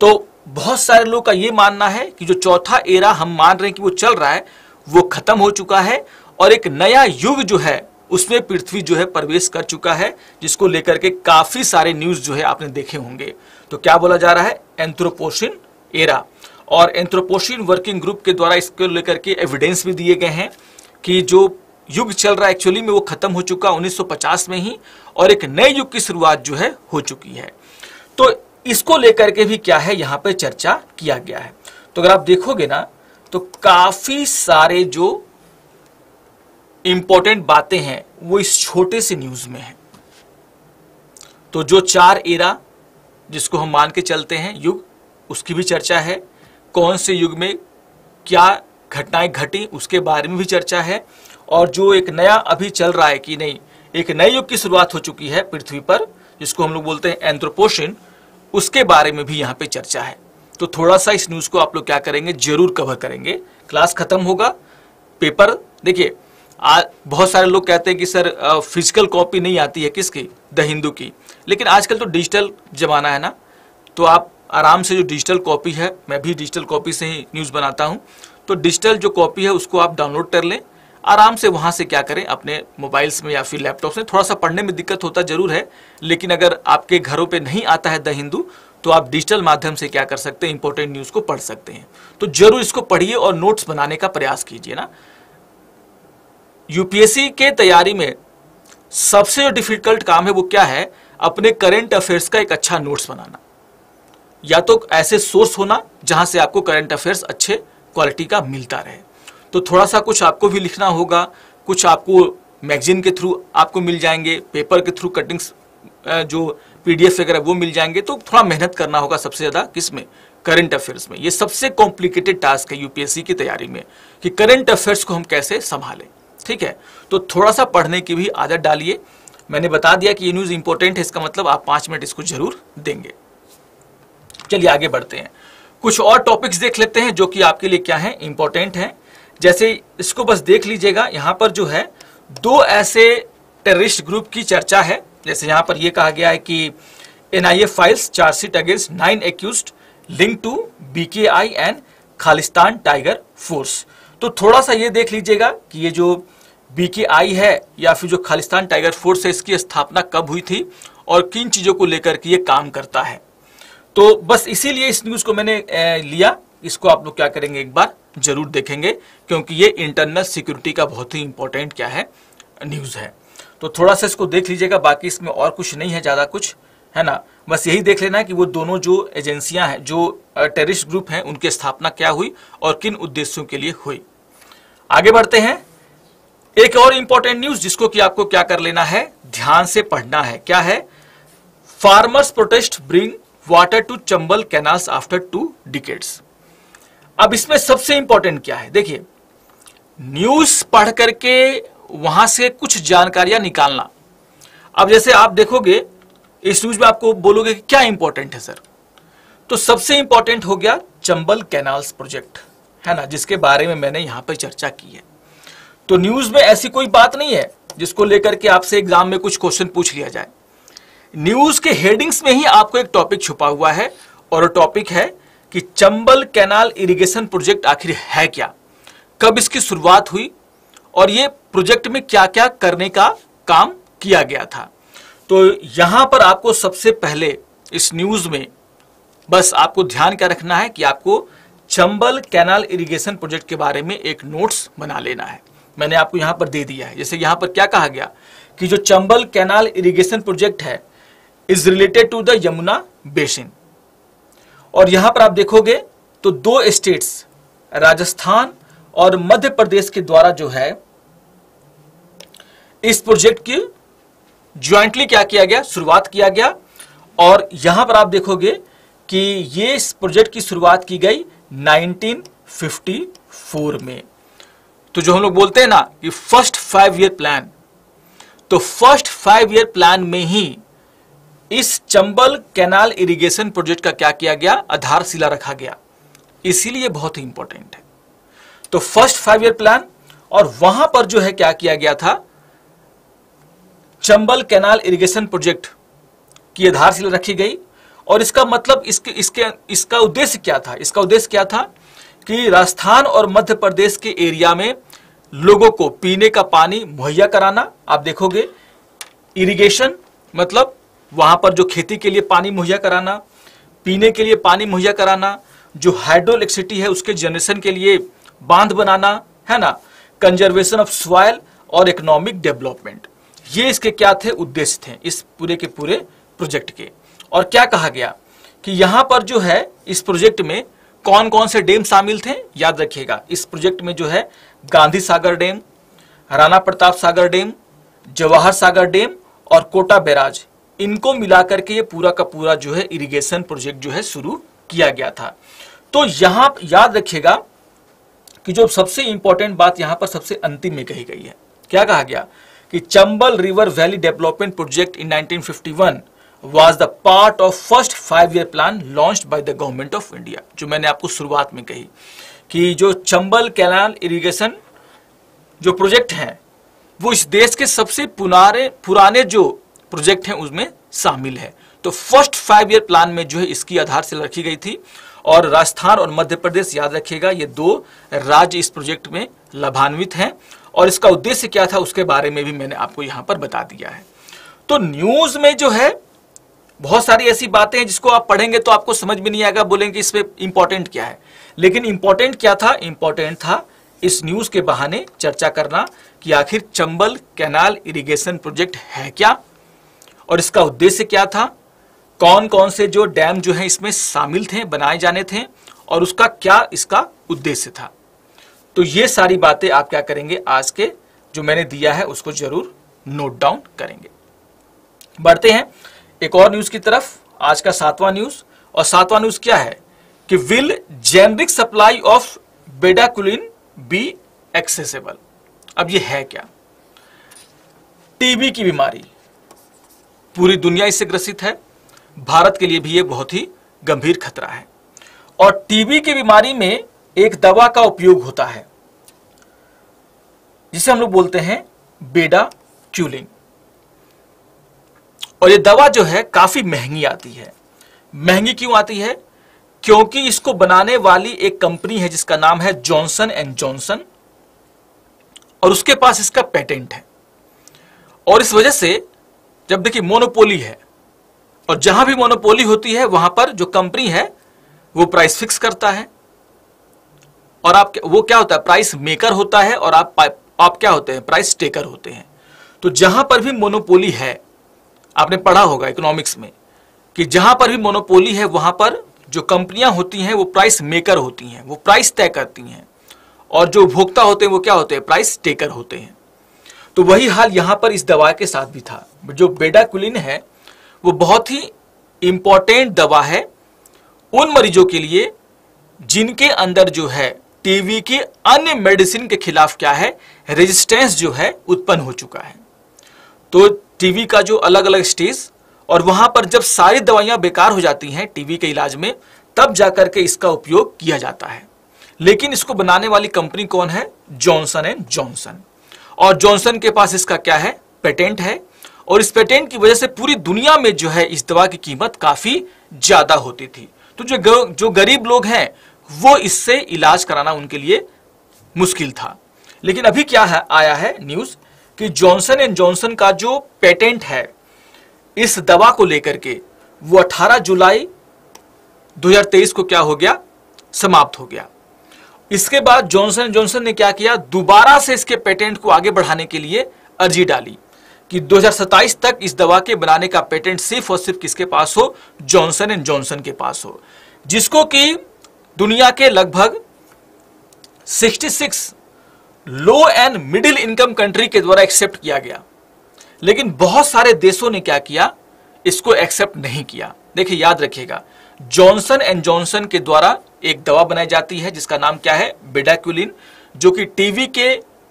तो बहुत सारे लोग का यह मानना है कि जो चौथा एरा हम मान रहे हैं कि वो चल रहा है वो खत्म हो चुका है और एक नया युग जो है उसमें पृथ्वी जो है प्रवेश कर चुका है जिसको लेकर के काफी सारे न्यूज जो है आपने देखे होंगे तो क्या बोला जा रहा है एंथ्रोपोशिन एरा और एंथ्रोपोशिन वर्किंग ग्रुप के द्वारा इसको लेकर के एविडेंस भी दिए गए हैं कि जो युग चल रहा है एक्चुअली में वो खत्म हो चुका 1950 में ही और एक नए युग की शुरुआत जो है हो चुकी है तो इसको लेकर के भी क्या है यहाँ पर चर्चा किया गया है तो अगर आप देखोगे ना तो काफी सारे जो इंपॉर्टेंट बातें हैं वो इस छोटे से न्यूज में है तो जो चार एरा जिसको हम मान के चलते हैं युग उसकी भी चर्चा है कौन से युग में क्या घटनाएं घटी उसके बारे में भी चर्चा है और जो एक नया अभी चल रहा है कि नहीं एक नए युग की शुरुआत हो चुकी है पृथ्वी पर जिसको हम लोग बोलते हैं एंथ्रोपोशन उसके बारे में भी यहाँ पे चर्चा है तो थोड़ा सा इस न्यूज़ को आप लोग क्या करेंगे जरूर कवर करेंगे क्लास खत्म होगा पेपर देखिए आज बहुत सारे लोग कहते हैं कि सर फिजिकल कॉपी नहीं आती है किसकी द हिंदू की लेकिन आजकल तो डिजिटल ज़माना है ना तो आप आराम से जो डिजिटल कॉपी है मैं भी डिजिटल कॉपी से ही न्यूज़ बनाता हूँ तो डिजिटल जो कॉपी है उसको आप डाउनलोड कर लें आराम से वहाँ से क्या करें अपने मोबाइल्स में या फिर लैपटॉप्स में थोड़ा सा पढ़ने में दिक्कत होता जरूर है लेकिन अगर आपके घरों पे नहीं आता है द हिंदू तो आप डिजिटल माध्यम से क्या कर सकते हैं इंपॉर्टेंट न्यूज़ को पढ़ सकते हैं तो जरूर इसको पढ़िए और नोट्स बनाने का प्रयास कीजिए ना यूपीएससी के तैयारी में सबसे जो डिफिकल्ट काम है वो क्या है अपने करेंट अफेयर्स का एक अच्छा नोट्स बनाना या तो ऐसे सोर्स होना जहां से आपको करंट अफेयर्स अच्छे क्वालिटी का मिलता रहे तो थोड़ा सा कुछ आपको भी लिखना होगा कुछ आपको मैगजीन के थ्रू आपको मिल जाएंगे पेपर के थ्रू कटिंग्स जो पीडीएफ वगैरह वो मिल जाएंगे तो थोड़ा मेहनत करना होगा सबसे ज़्यादा किस में करंट अफेयर्स में ये सबसे कॉम्प्लिकेटेड टास्क है यूपीएससी की तैयारी में कि करंट अफेयर्स को हम कैसे संभालें ठीक है तो थोड़ा सा पढ़ने की भी आदत डालिए मैंने बता दिया कि ये न्यूज़ इंपॉर्टेंट है इसका मतलब आप पांच मिनट इसको जरूर देंगे चलिए आगे बढ़ते हैं कुछ और टॉपिक्स देख लेते हैं जो कि आपके लिए क्या है इंपॉर्टेंट है जैसे इसको बस देख लीजिएगा यहाँ पर जो है दो ऐसे टेररिस्ट ग्रुप की चर्चा है जैसे यहाँ पर यह कहा गया है कि NIA files chargesheet against nine accused link to BKI and Khalistan tiger force तो थोड़ा सा ये देख लीजिएगा कि ये जो बीकेआई है या फिर जो खालिस्तान टाइगर फोर्स है इसकी स्थापना कब हुई थी और किन चीज़ों को लेकर के ये काम करता है तो बस इसीलिए इस न्यूज़ को मैंने लिया इसको आप लोग क्या करेंगे एक बार जरूर देखेंगे क्योंकि ये इंटरनल सिक्योरिटी का बहुत ही इंपॉर्टेंट क्या है न्यूज़ है तो थोड़ा सा इसको देख लीजिएगा बाकी इसमें और कुछ नहीं है ज़्यादा कुछ है ना बस यही देख लेना कि वो दोनों जो एजेंसियां हैं जो टेररिस्ट ग्रुप हैं उनकी स्थापना क्या हुई और किन उद्देश्यों के लिए हुई आगे बढ़ते हैं एक और इंपॉर्टेंट न्यूज जिसको कि आपको क्या कर लेना है ध्यान से पढ़ना है क्या है farmers protest bring water to Chambal canals after two decades अब इसमें सबसे इंपॉर्टेंट क्या है देखिए न्यूज पढ़ करके वहां से कुछ जानकारियां निकालना अब जैसे आप देखोगे इस न्यूज में आपको बोलोगे कि क्या इंपॉर्टेंट है सर तो सबसे इंपॉर्टेंट हो गया चंबल कैनाल्स प्रोजेक्ट है ना जिसके बारे में मैंने यहां पर चर्चा की है तो न्यूज में ऐसी कोई बात नहीं है जिसको लेकर के आपसे एग्जाम में कुछ क्वेश्चन पूछ लिया जाए न्यूज के हेडिंग्स में ही आपको एक टॉपिक छुपा हुआ है और टॉपिक है कि चंबल कैनाल इरिगेशन प्रोजेक्ट आखिर है क्या कब इसकी शुरुआत हुई और ये प्रोजेक्ट में क्या क्या करने का काम किया गया था तो यहां पर आपको सबसे पहले इस न्यूज़ में बस आपको ध्यान क्या रखना है कि आपको चंबल कैनाल इरिगेशन प्रोजेक्ट के बारे में एक नोट्स बना लेना है मैंने आपको यहां पर दे दिया है जैसे यहां पर क्या कहा गया कि जो चंबल कैनाल इरिगेशन प्रोजेक्ट है is related to the Yamuna basin और यहां पर आप देखोगे तो दो स्टेट्स राजस्थान और मध्य प्रदेश के द्वारा जो है इस प्रोजेक्ट की ज्वाइंटली क्या किया गया शुरुआत किया गया और यहां पर आप देखोगे कि ये इस प्रोजेक्ट की शुरुआत की गई 1954 में तो जो हम लोग बोलते हैं ना कि फर्स्ट फाइव ईयर प्लान तो फर्स्ट फाइव ईयर प्लान में ही इस चंबल कैनाल इरिगेशन प्रोजेक्ट का क्या किया गया आधारशिला रखा गया इसीलिए बहुत ही इंपॉर्टेंट है तो फर्स्ट फाइव ईयर प्लान और वहां पर जो है क्या किया गया था चंबल कैनाल इरिगेशन प्रोजेक्ट की आधारशिला रखी गई और इसका मतलब इसके इसके इसका उद्देश्य क्या था इसका उद्देश्य क्या था कि राजस्थान और मध्य प्रदेश के एरिया में लोगों को पीने का पानी मुहैया कराना आप देखोगे इरिगेशन मतलब वहाँ पर जो खेती के लिए पानी मुहैया कराना पीने के लिए पानी मुहैया कराना जो हाइड्रो इलेक्ट्रिसिटी है उसके जनरेशन के लिए बांध बनाना है ना कंजर्वेशन ऑफ सॉयल और इकोनॉमिक डेवलपमेंट ये इसके क्या थे उद्देश्य थे इस पूरे के पूरे प्रोजेक्ट के और क्या कहा गया कि यहाँ पर जो है इस प्रोजेक्ट में कौन कौन से डैम शामिल थे याद रखिएगा इस प्रोजेक्ट में जो है Gandhi Sagar dam Rana Pratap Sagar dam Jawahar Sagar dam और कोटा बैराज इनको मिलाकर के ये पूरा का पूरा जो है इरिगेशन प्रोजेक्ट जो है शुरू किया गया था तो यहां याद रखिएगा कि जो सबसे इंपॉर्टेंट बात यहां पर सबसे अंतिम में कही गई है क्या कहा गया कि Chambal river valley development project in 1951 was the part of first five year plan launch by the government of India जो मैंने आपको शुरुआत में कही कि जो चंबल कैनाल इरिगेशन जो प्रोजेक्ट है वो इस देश के सबसे पुराने पुराने जो प्रोजेक्ट हैं उसमें शामिल है तो फर्स्ट फाइव ईयर प्लान में जो है इसकी आधार से रखी गई थी और राजस्थान और मध्य प्रदेश याद रखिएगा ये दो राज्य इस प्रोजेक्ट में लाभान्वित हैं और इसका उद्देश्य क्या था उसके बारे में भी मैंने आपको यहां पर बता दिया है तो न्यूज में जो है बहुत सारी ऐसी बातें हैं जिसको आप पढ़ेंगे तो आपको समझ में नहीं आएगा बोलेंगे इसमें इंपॉर्टेंट क्या है लेकिन इंपॉर्टेंट क्या था इंपॉर्टेंट था इस न्यूज के बहाने चर्चा करना कि आखिर चंबल कैनाल इरिगेशन प्रोजेक्ट है क्या और इसका उद्देश्य क्या था कौन कौन से जो डैम जो है इसमें शामिल थे बनाए जाने थे और उसका क्या इसका उद्देश्य था तो ये सारी बातें आप क्या करेंगे आज के जो मैंने दिया है उसको जरूर नोट डाउन करेंगे बढ़ते हैं एक और न्यूज की तरफ आज का सातवां न्यूज और सातवां न्यूज क्या है कि will generic supply of bedaquiline be accessible अब ये है क्या टीबी की बीमारी पूरी दुनिया इससे ग्रसित है भारत के लिए भी ये बहुत ही गंभीर खतरा है और टीबी की बीमारी में एक दवा का उपयोग होता है जिसे हम लोग बोलते हैं बेडा क्यूलिंग और ये दवा जो है काफी महंगी आती है महंगी क्यों आती है क्योंकि इसको बनाने वाली एक कंपनी है जिसका नाम है जॉनसन एंड जॉनसन और उसके पास इसका पेटेंट है और इस वजह से जब देखिए मोनोपोली है और जहां भी मोनोपोली होती है वहां पर जो कंपनी है वो प्राइस फिक्स करता है और आप वो क्या होता है प्राइस मेकर होता है और आप आप क्या होते हैं प्राइस टेकर होते हैं तो जहां पर भी मोनोपोली है आपने पढ़ा होगा इकोनॉमिक्स में कि जहां पर भी मोनोपोली है वहां पर जो कंपनियां होती हैं वो प्राइस मेकर होती हैं वो प्राइस तय करती हैं और जो उपभोक्ता होते हैं वो क्या होते हैं प्राइस टेकर होते हैं तो वही हाल यहाँ पर इस दवा के साथ भी था जो बेडाकुलिन है वो बहुत ही इंपॉर्टेंट दवा है उन मरीजों के लिए जिनके अंदर जो है टीवी के अन्य मेडिसिन के खिलाफ क्या है रेजिस्टेंस जो है उत्पन्न हो चुका है तो टीवी का जो अलग अलग स्टेज और वहां पर जब सारी दवाइयां बेकार हो जाती हैं टीवी के इलाज में तब जाकर के इसका उपयोग किया जाता है लेकिन इसको बनाने वाली कंपनी कौन है जॉनसन एंड जॉनसन और जॉनसन के पास इसका क्या है पेटेंट है और इस पेटेंट की वजह से पूरी दुनिया में जो है इस दवा की कीमत काफी ज्यादा होती थी तो जो जो गरीब लोग हैं वो इससे इलाज कराना उनके लिए मुश्किल था लेकिन अभी क्या है आया है न्यूज कि जॉनसन एंड जॉनसन का जो पेटेंट है इस दवा को लेकर के वो 18 जुलाई 2023 को क्या हो गया समाप्त हो गया इसके बाद जॉनसन जॉनसन ने क्या किया दोबारा से इसके पेटेंट को आगे बढ़ाने के लिए अर्जी डाली कि 2027 तक इस दवा के बनाने का पेटेंट सिर्फ और सिर्फ किसके पास हो जॉनसन एंड जॉनसन के पास हो जिसको कि दुनिया के लगभग 66 low and middle income country के द्वारा एक्सेप्ट किया गया लेकिन बहुत सारे देशों ने क्या किया इसको एक्सेप्ट नहीं किया देखिए याद रखिएगा जॉनसन एंड जॉनसन के द्वारा एक दवा बनाई जाती है जिसका नाम क्या है बेडाक्यूलिन जो कि टीवी के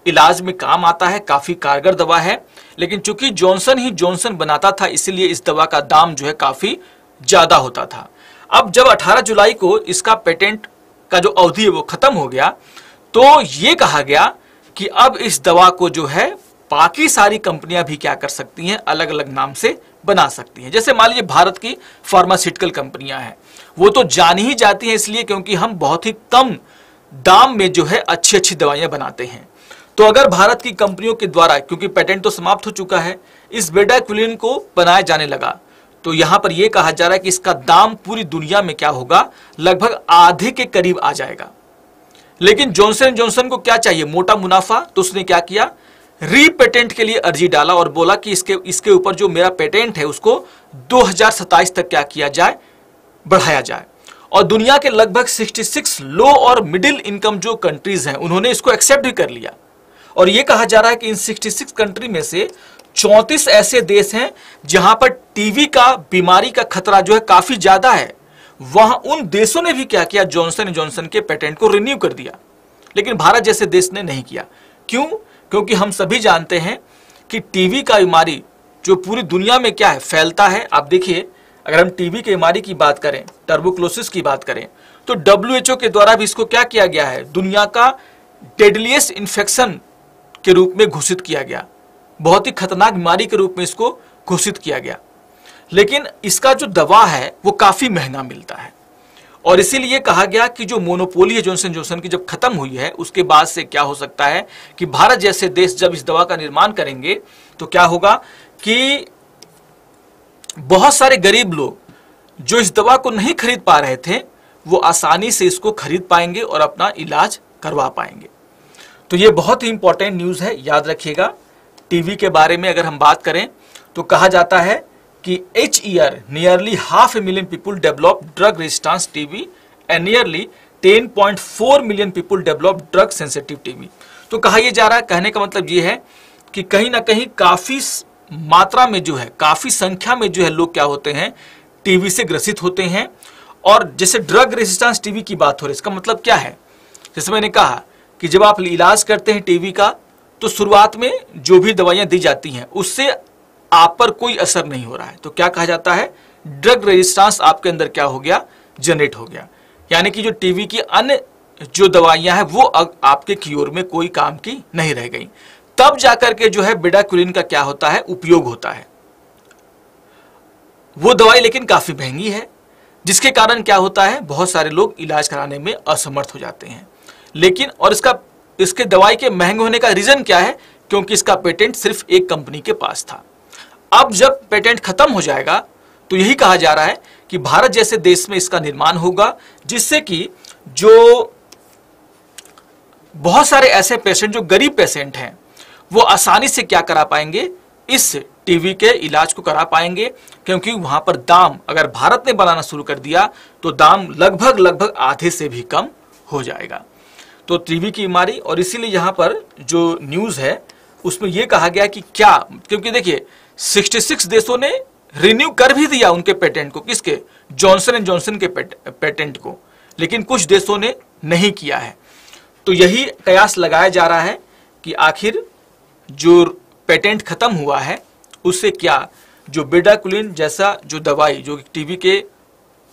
इलाज में काम आता है काफी कारगर दवा है लेकिन चूंकि जॉनसन ही जॉनसन बनाता था इसलिए इस दवा का दाम जो है काफी ज्यादा होता था अब जब 18 जुलाई को इसका पेटेंट का जो अवधि है वो खत्म हो गया तो ये कहा गया कि अब इस दवा को जो है बाकी सारी कंपनियां भी क्या कर सकती हैं अलग अलग नाम से बना सकती हैं जैसे मान लीजिए भारत की फार्मास्यूटिकल कंपनियां हैं वो तो जान ही जाती हैं इसलिए क्योंकि हम बहुत ही कम दाम में जो है अच्छी अच्छी दवाइयां बनाते हैं तो अगर भारत की कंपनियों के द्वारा क्योंकि पेटेंट तो समाप्त हो चुका है इस बेडाक्विलिन को बनाए जाने लगा तो यहां पर यह कहा जा रहा है कि इसका दाम पूरी दुनिया में क्या होगा लगभग आधे के करीब आ जाएगा लेकिन जॉनसन जॉनसन को क्या चाहिए मोटा मुनाफा तो उसने क्या किया रीपेटेंट के लिए अर्जी डाला और बोला कि इसके इसके ऊपर जो मेरा पेटेंट है उसको 2027 तक क्या किया जाए बढ़ाया जाए और दुनिया के लगभग 66 लो और मिडिल इनकम जो कंट्रीज हैं उन्होंने इसको एक्सेप्ट भी कर लिया और यह कहा जा रहा है कि इन 66 कंट्री में से 34 ऐसे देश हैं जहां पर टीवी का बीमारी का खतरा जो है काफी ज्यादा है वहां उन देशों ने भी क्या किया जॉनसन एंड जॉनसन के पेटेंट को रिन्यू कर दिया लेकिन भारत जैसे देश ने नहीं किया क्यों क्योंकि हम सभी जानते हैं कि टीवी का बीमारी जो पूरी दुनिया में क्या है फैलता है आप देखिए अगर हम टीवी की बीमारी की बात करें टर्बोक्लोसिस की बात करें तो डब्ल्यू के द्वारा भी इसको क्या किया गया है दुनिया का डेडलियस्ट इन्फेक्शन के रूप में घोषित किया गया बहुत ही खतरनाक बीमारी के रूप में इसको घोषित किया गया लेकिन इसका जो दवा है वो काफ़ी महंगा मिलता है और इसीलिए कहा गया कि जो मोनोपोली है जॉनसन जॉनसन की जब खत्म हुई है उसके बाद से क्या हो सकता है कि भारत जैसे देश जब इस दवा का निर्माण करेंगे तो क्या होगा कि बहुत सारे गरीब लोग जो इस दवा को नहीं खरीद पा रहे थे वो आसानी से इसको खरीद पाएंगे और अपना इलाज करवा पाएंगे तो ये बहुत ही इंपॉर्टेंट न्यूज़ है याद रखिएगा टीवी के बारे में अगर हम बात करें तो कहा जाता है कि each year nearly half a million people develop drug resistance TB and nearly 10.4 million people develop drug sensitive TB तो कहा यह जा रहा है कहने का मतलब ये है कि कहीं ना कहीं काफ़ी मात्रा में जो है काफ़ी संख्या में जो है लोग क्या होते हैं टीबी से ग्रसित होते हैं और जैसे ड्रग रेजिस्टेंस टीबी की बात हो रही है इसका मतलब क्या है जैसे मैंने कहा कि जब आप इलाज करते हैं टीबी का तो शुरुआत में जो भी दवाइयां दी जाती हैं उससे आप पर कोई असर नहीं हो रहा है तो क्या कहा जाता है ड्रग रेजिस्टेंस आपके अंदर क्या हो गया जनरेट हो गया यानी कि जो टीवी की अन्य जो दवाइयां हैं वो आपके क्योर में कोई काम की नहीं रह गई तब जाकर के जो है बेडाक्यूलिन का क्या होता है उपयोग होता है वो दवाई लेकिन काफी महंगी है जिसके कारण क्या होता है बहुत सारे लोग इलाज कराने में असमर्थ हो जाते हैं लेकिन और इसका इसके दवाई के महंगे होने का रीजन क्या है क्योंकि इसका पेटेंट सिर्फ एक कंपनी के पास था अब जब पेटेंट खत्म हो जाएगा तो यही कहा जा रहा है कि भारत जैसे देश में इसका निर्माण होगा जिससे कि जो बहुत सारे ऐसे पेशेंट जो गरीब पेशेंट हैं वो आसानी से क्या करा पाएंगे इस टीवी के इलाज को करा पाएंगे क्योंकि वहां पर दाम अगर भारत ने बनाना शुरू कर दिया तो दाम लगभग लगभग आधे से भी कम हो जाएगा तो टीवी की बीमारी और इसीलिए यहां पर जो न्यूज़ है उसमें यह कहा गया कि क्या क्योंकि देखिए 66 देशों ने रिन्यू कर भी दिया उनके पेटेंट को किसके जॉनसन एंड जॉनसन के पेटेंट को लेकिन कुछ देशों ने नहीं किया है तो यही कयास लगाया जा रहा है कि आखिर जो पेटेंट खत्म हुआ है उससे क्या जो बेडाकुलिन जैसा जो दवाई जो टीबी के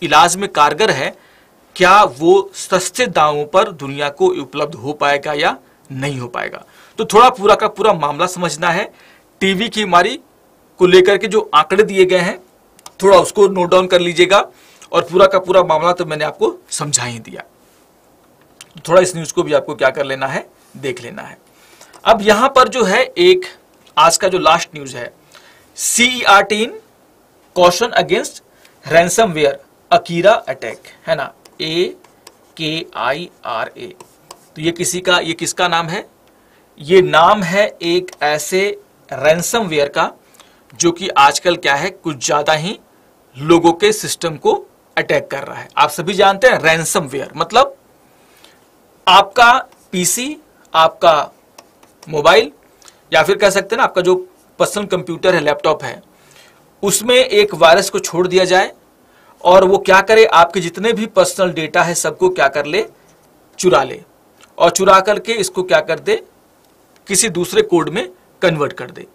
इलाज में कारगर है क्या वो सस्ते दामों पर दुनिया को उपलब्ध हो पाएगा या नहीं हो पाएगा तो थोड़ा पूरा का पूरा मामला समझना है टीवी की बीमारी को लेकर के जो आंकड़े दिए गए हैं थोड़ा उसको नोट डाउन कर लीजिएगा और पूरा का पूरा मामला तो मैंने आपको समझा ही दिया थोड़ा इस न्यूज को भी आपको क्या कर लेना है देख लेना है अब यहां पर जो है एक आज का जो लास्ट न्यूज है टीन caution against ransomware Akira attack है ना ए के आई आर ए तो ये किसी का ये किसका नाम है ये नाम है एक ऐसे रैंसम वेयर का जो कि आजकल क्या है कुछ ज़्यादा ही लोगों के सिस्टम को अटैक कर रहा है आप सभी जानते हैं वेयर मतलब आपका पीसी आपका मोबाइल या फिर कह सकते हैं ना आपका जो पर्सनल कंप्यूटर है लैपटॉप है उसमें एक वायरस को छोड़ दिया जाए और वो क्या करे आपके जितने भी पर्सनल डेटा है सबको क्या कर ले चुरा ले और चुरा करके इसको क्या कर दे किसी दूसरे कोड में कन्वर्ट कर दे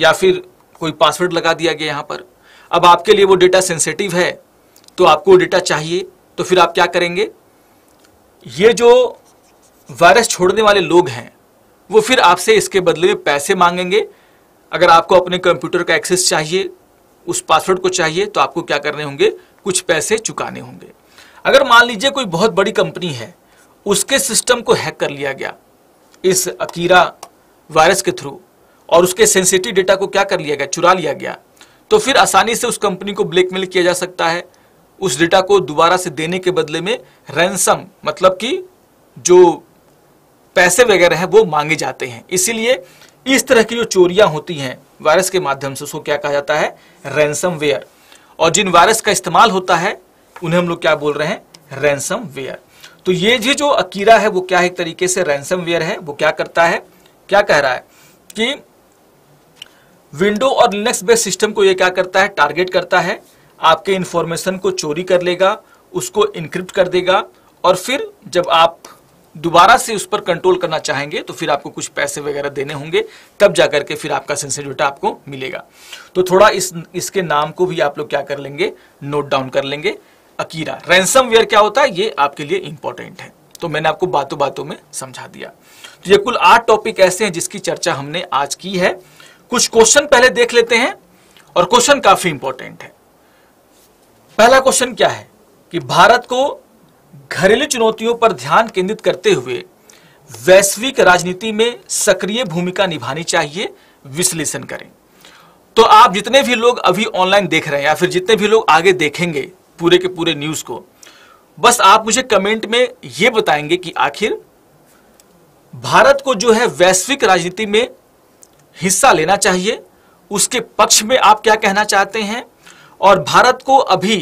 या फिर कोई पासवर्ड लगा दिया गया यहाँ पर अब आपके लिए वो डेटा सेंसिटिव है तो आपको वो डेटा चाहिए तो फिर आप क्या करेंगे ये जो वायरस छोड़ने वाले लोग हैं वो फिर आपसे इसके बदले में पैसे मांगेंगे अगर आपको अपने कंप्यूटर का एक्सेस चाहिए उस पासवर्ड को चाहिए तो आपको क्या करने होंगे कुछ पैसे चुकाने होंगे अगर मान लीजिए कोई बहुत बड़ी कंपनी है उसके सिस्टम को हैक कर लिया गया इस अकीरा वायरस के थ्रू और उसके सेंसिटिव डेटा को क्या कर लिया गया चुरा लिया गया तो फिर आसानी से उस कंपनी को ब्लैकमेल किया जा सकता है उस डेटा को दोबारा से देने के बदले में रैनसम मतलब कि जो पैसे वगैरह है वो मांगे जाते हैं इसीलिए इस तरह की जो चोरियां होती हैं वायरस के माध्यम से उसको क्या कहा जाता है रैनसम वेयर और जिन वायरस का इस्तेमाल होता है उन्हें हम लोग क्या बोल रहे हैं रैनसम वेयर तो ये जी जो अकीरा है वो क्या एक तरीके से रैनसम वेयर है वो क्या करता है क्या कह रहा है कि विंडो और लिनक्स बेस्ड सिस्टम को ये क्या करता है टारगेट करता है आपके इंफॉर्मेशन को चोरी कर लेगा उसको इनक्रिप्ट कर देगा और फिर जब आप दोबारा से उस पर कंट्रोल करना चाहेंगे तो फिर आपको कुछ पैसे वगैरह देने होंगे तब जाकर के फिर आपका सेंसिटिव डेटा आपको मिलेगा तो थोड़ा इस इसके नाम को भी आप लोग क्या कर लेंगे नोट डाउन कर लेंगे अकीरा रैंसम वेयर क्या होता है ये आपके लिए इंपॉर्टेंट है तो मैंने आपको बातों बातों में समझा दिया तो ये कुल आठ टॉपिक ऐसे हैं जिसकी चर्चा हमने आज की है कुछ क्वेश्चन पहले देख लेते हैं और क्वेश्चन काफी इंपॉर्टेंट है पहला क्वेश्चन क्या है कि भारत को घरेलू चुनौतियों पर ध्यान केंद्रित करते हुए वैश्विक राजनीति में सक्रिय भूमिका निभानी चाहिए विश्लेषण करें तो आप जितने भी लोग अभी ऑनलाइन देख रहे हैं या फिर जितने भी लोग आगे देखेंगे पूरे के पूरे न्यूज को बस आप मुझे कमेंट में यह बताएंगे कि आखिर भारत को जो है वैश्विक राजनीति में हिस्सा लेना चाहिए उसके पक्ष में आप क्या कहना चाहते हैं और भारत को अभी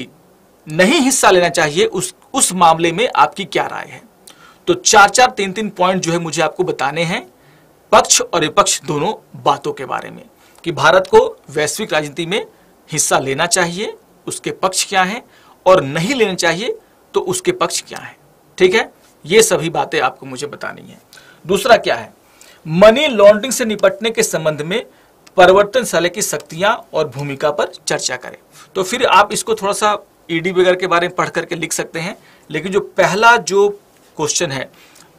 नहीं हिस्सा लेना चाहिए उस उस मामले में आपकी क्या राय है तो चार चार तीन तीन पॉइंट जो है मुझे आपको बताने हैं पक्ष और विपक्ष दोनों बातों के बारे में कि भारत को वैश्विक राजनीति में हिस्सा लेना चाहिए उसके पक्ष क्या हैं और नहीं लेना चाहिए तो उसके पक्ष क्या हैं ठीक है ये सभी बातें आपको मुझे बतानी है दूसरा क्या है मनी लॉन्ड्रिंग से निपटने के संबंध में परिवर्तनशाला की शक्तियां और भूमिका पर चर्चा करें तो फिर आप इसको थोड़ा सा ईडी e वगैरह के बारे में पढ़ करके लिख सकते हैं लेकिन जो पहला जो क्वेश्चन है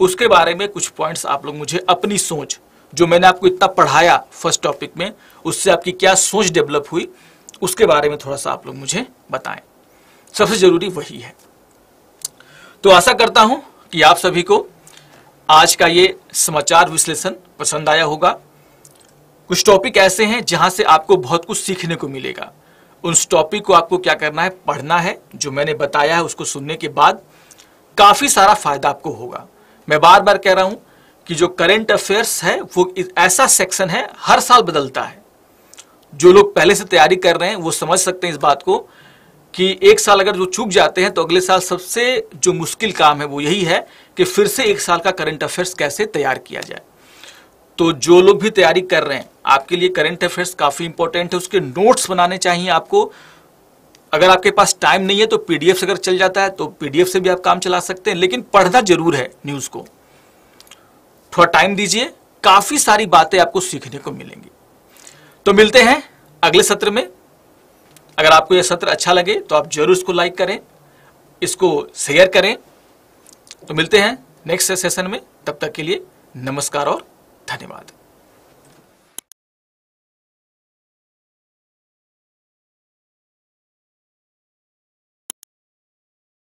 उसके बारे में कुछ पॉइंट्स आप लोग मुझे अपनी सोच जो मैंने आपको इतना पढ़ाया फर्स्ट टॉपिक में उससे आपकी क्या सोच डेवलप हुई उसके बारे में थोड़ा सा आप लोग मुझे बताएं सबसे जरूरी वही है तो आशा करता हूं कि आप सभी को आज का ये समाचार विश्लेषण पसंद आया होगा कुछ टॉपिक ऐसे हैं जहां से आपको बहुत कुछ सीखने को मिलेगा उस टॉपिक को आपको क्या करना है पढ़ना है जो मैंने बताया है उसको सुनने के बाद काफ़ी सारा फायदा आपको होगा मैं बार बार कह रहा हूं कि जो करंट अफेयर्स है वो ऐसा सेक्शन है हर साल बदलता है जो लोग पहले से तैयारी कर रहे हैं वो समझ सकते हैं इस बात को कि एक साल अगर जो चूक जाते हैं तो अगले साल सबसे जो मुश्किल काम है वो यही है कि फिर से एक साल का करंट अफेयर्स कैसे तैयार किया जाए तो जो लोग भी तैयारी कर रहे हैं आपके लिए करंट अफेयर्स काफ़ी इंपॉर्टेंट है उसके नोट्स बनाने चाहिए आपको अगर आपके पास टाइम नहीं है तो पीडीएफ से अगर चल जाता है तो पीडीएफ से भी आप काम चला सकते हैं लेकिन पढ़ना जरूर है न्यूज़ को थोड़ा टाइम दीजिए काफ़ी सारी बातें आपको सीखने को मिलेंगी तो मिलते हैं अगले सत्र में अगर आपको यह सत्र अच्छा लगे तो आप जरूर इसको लाइक करें इसको शेयर करें तो मिलते हैं नेक्स्ट सेशन में तब तक के लिए नमस्कार और धन्यवाद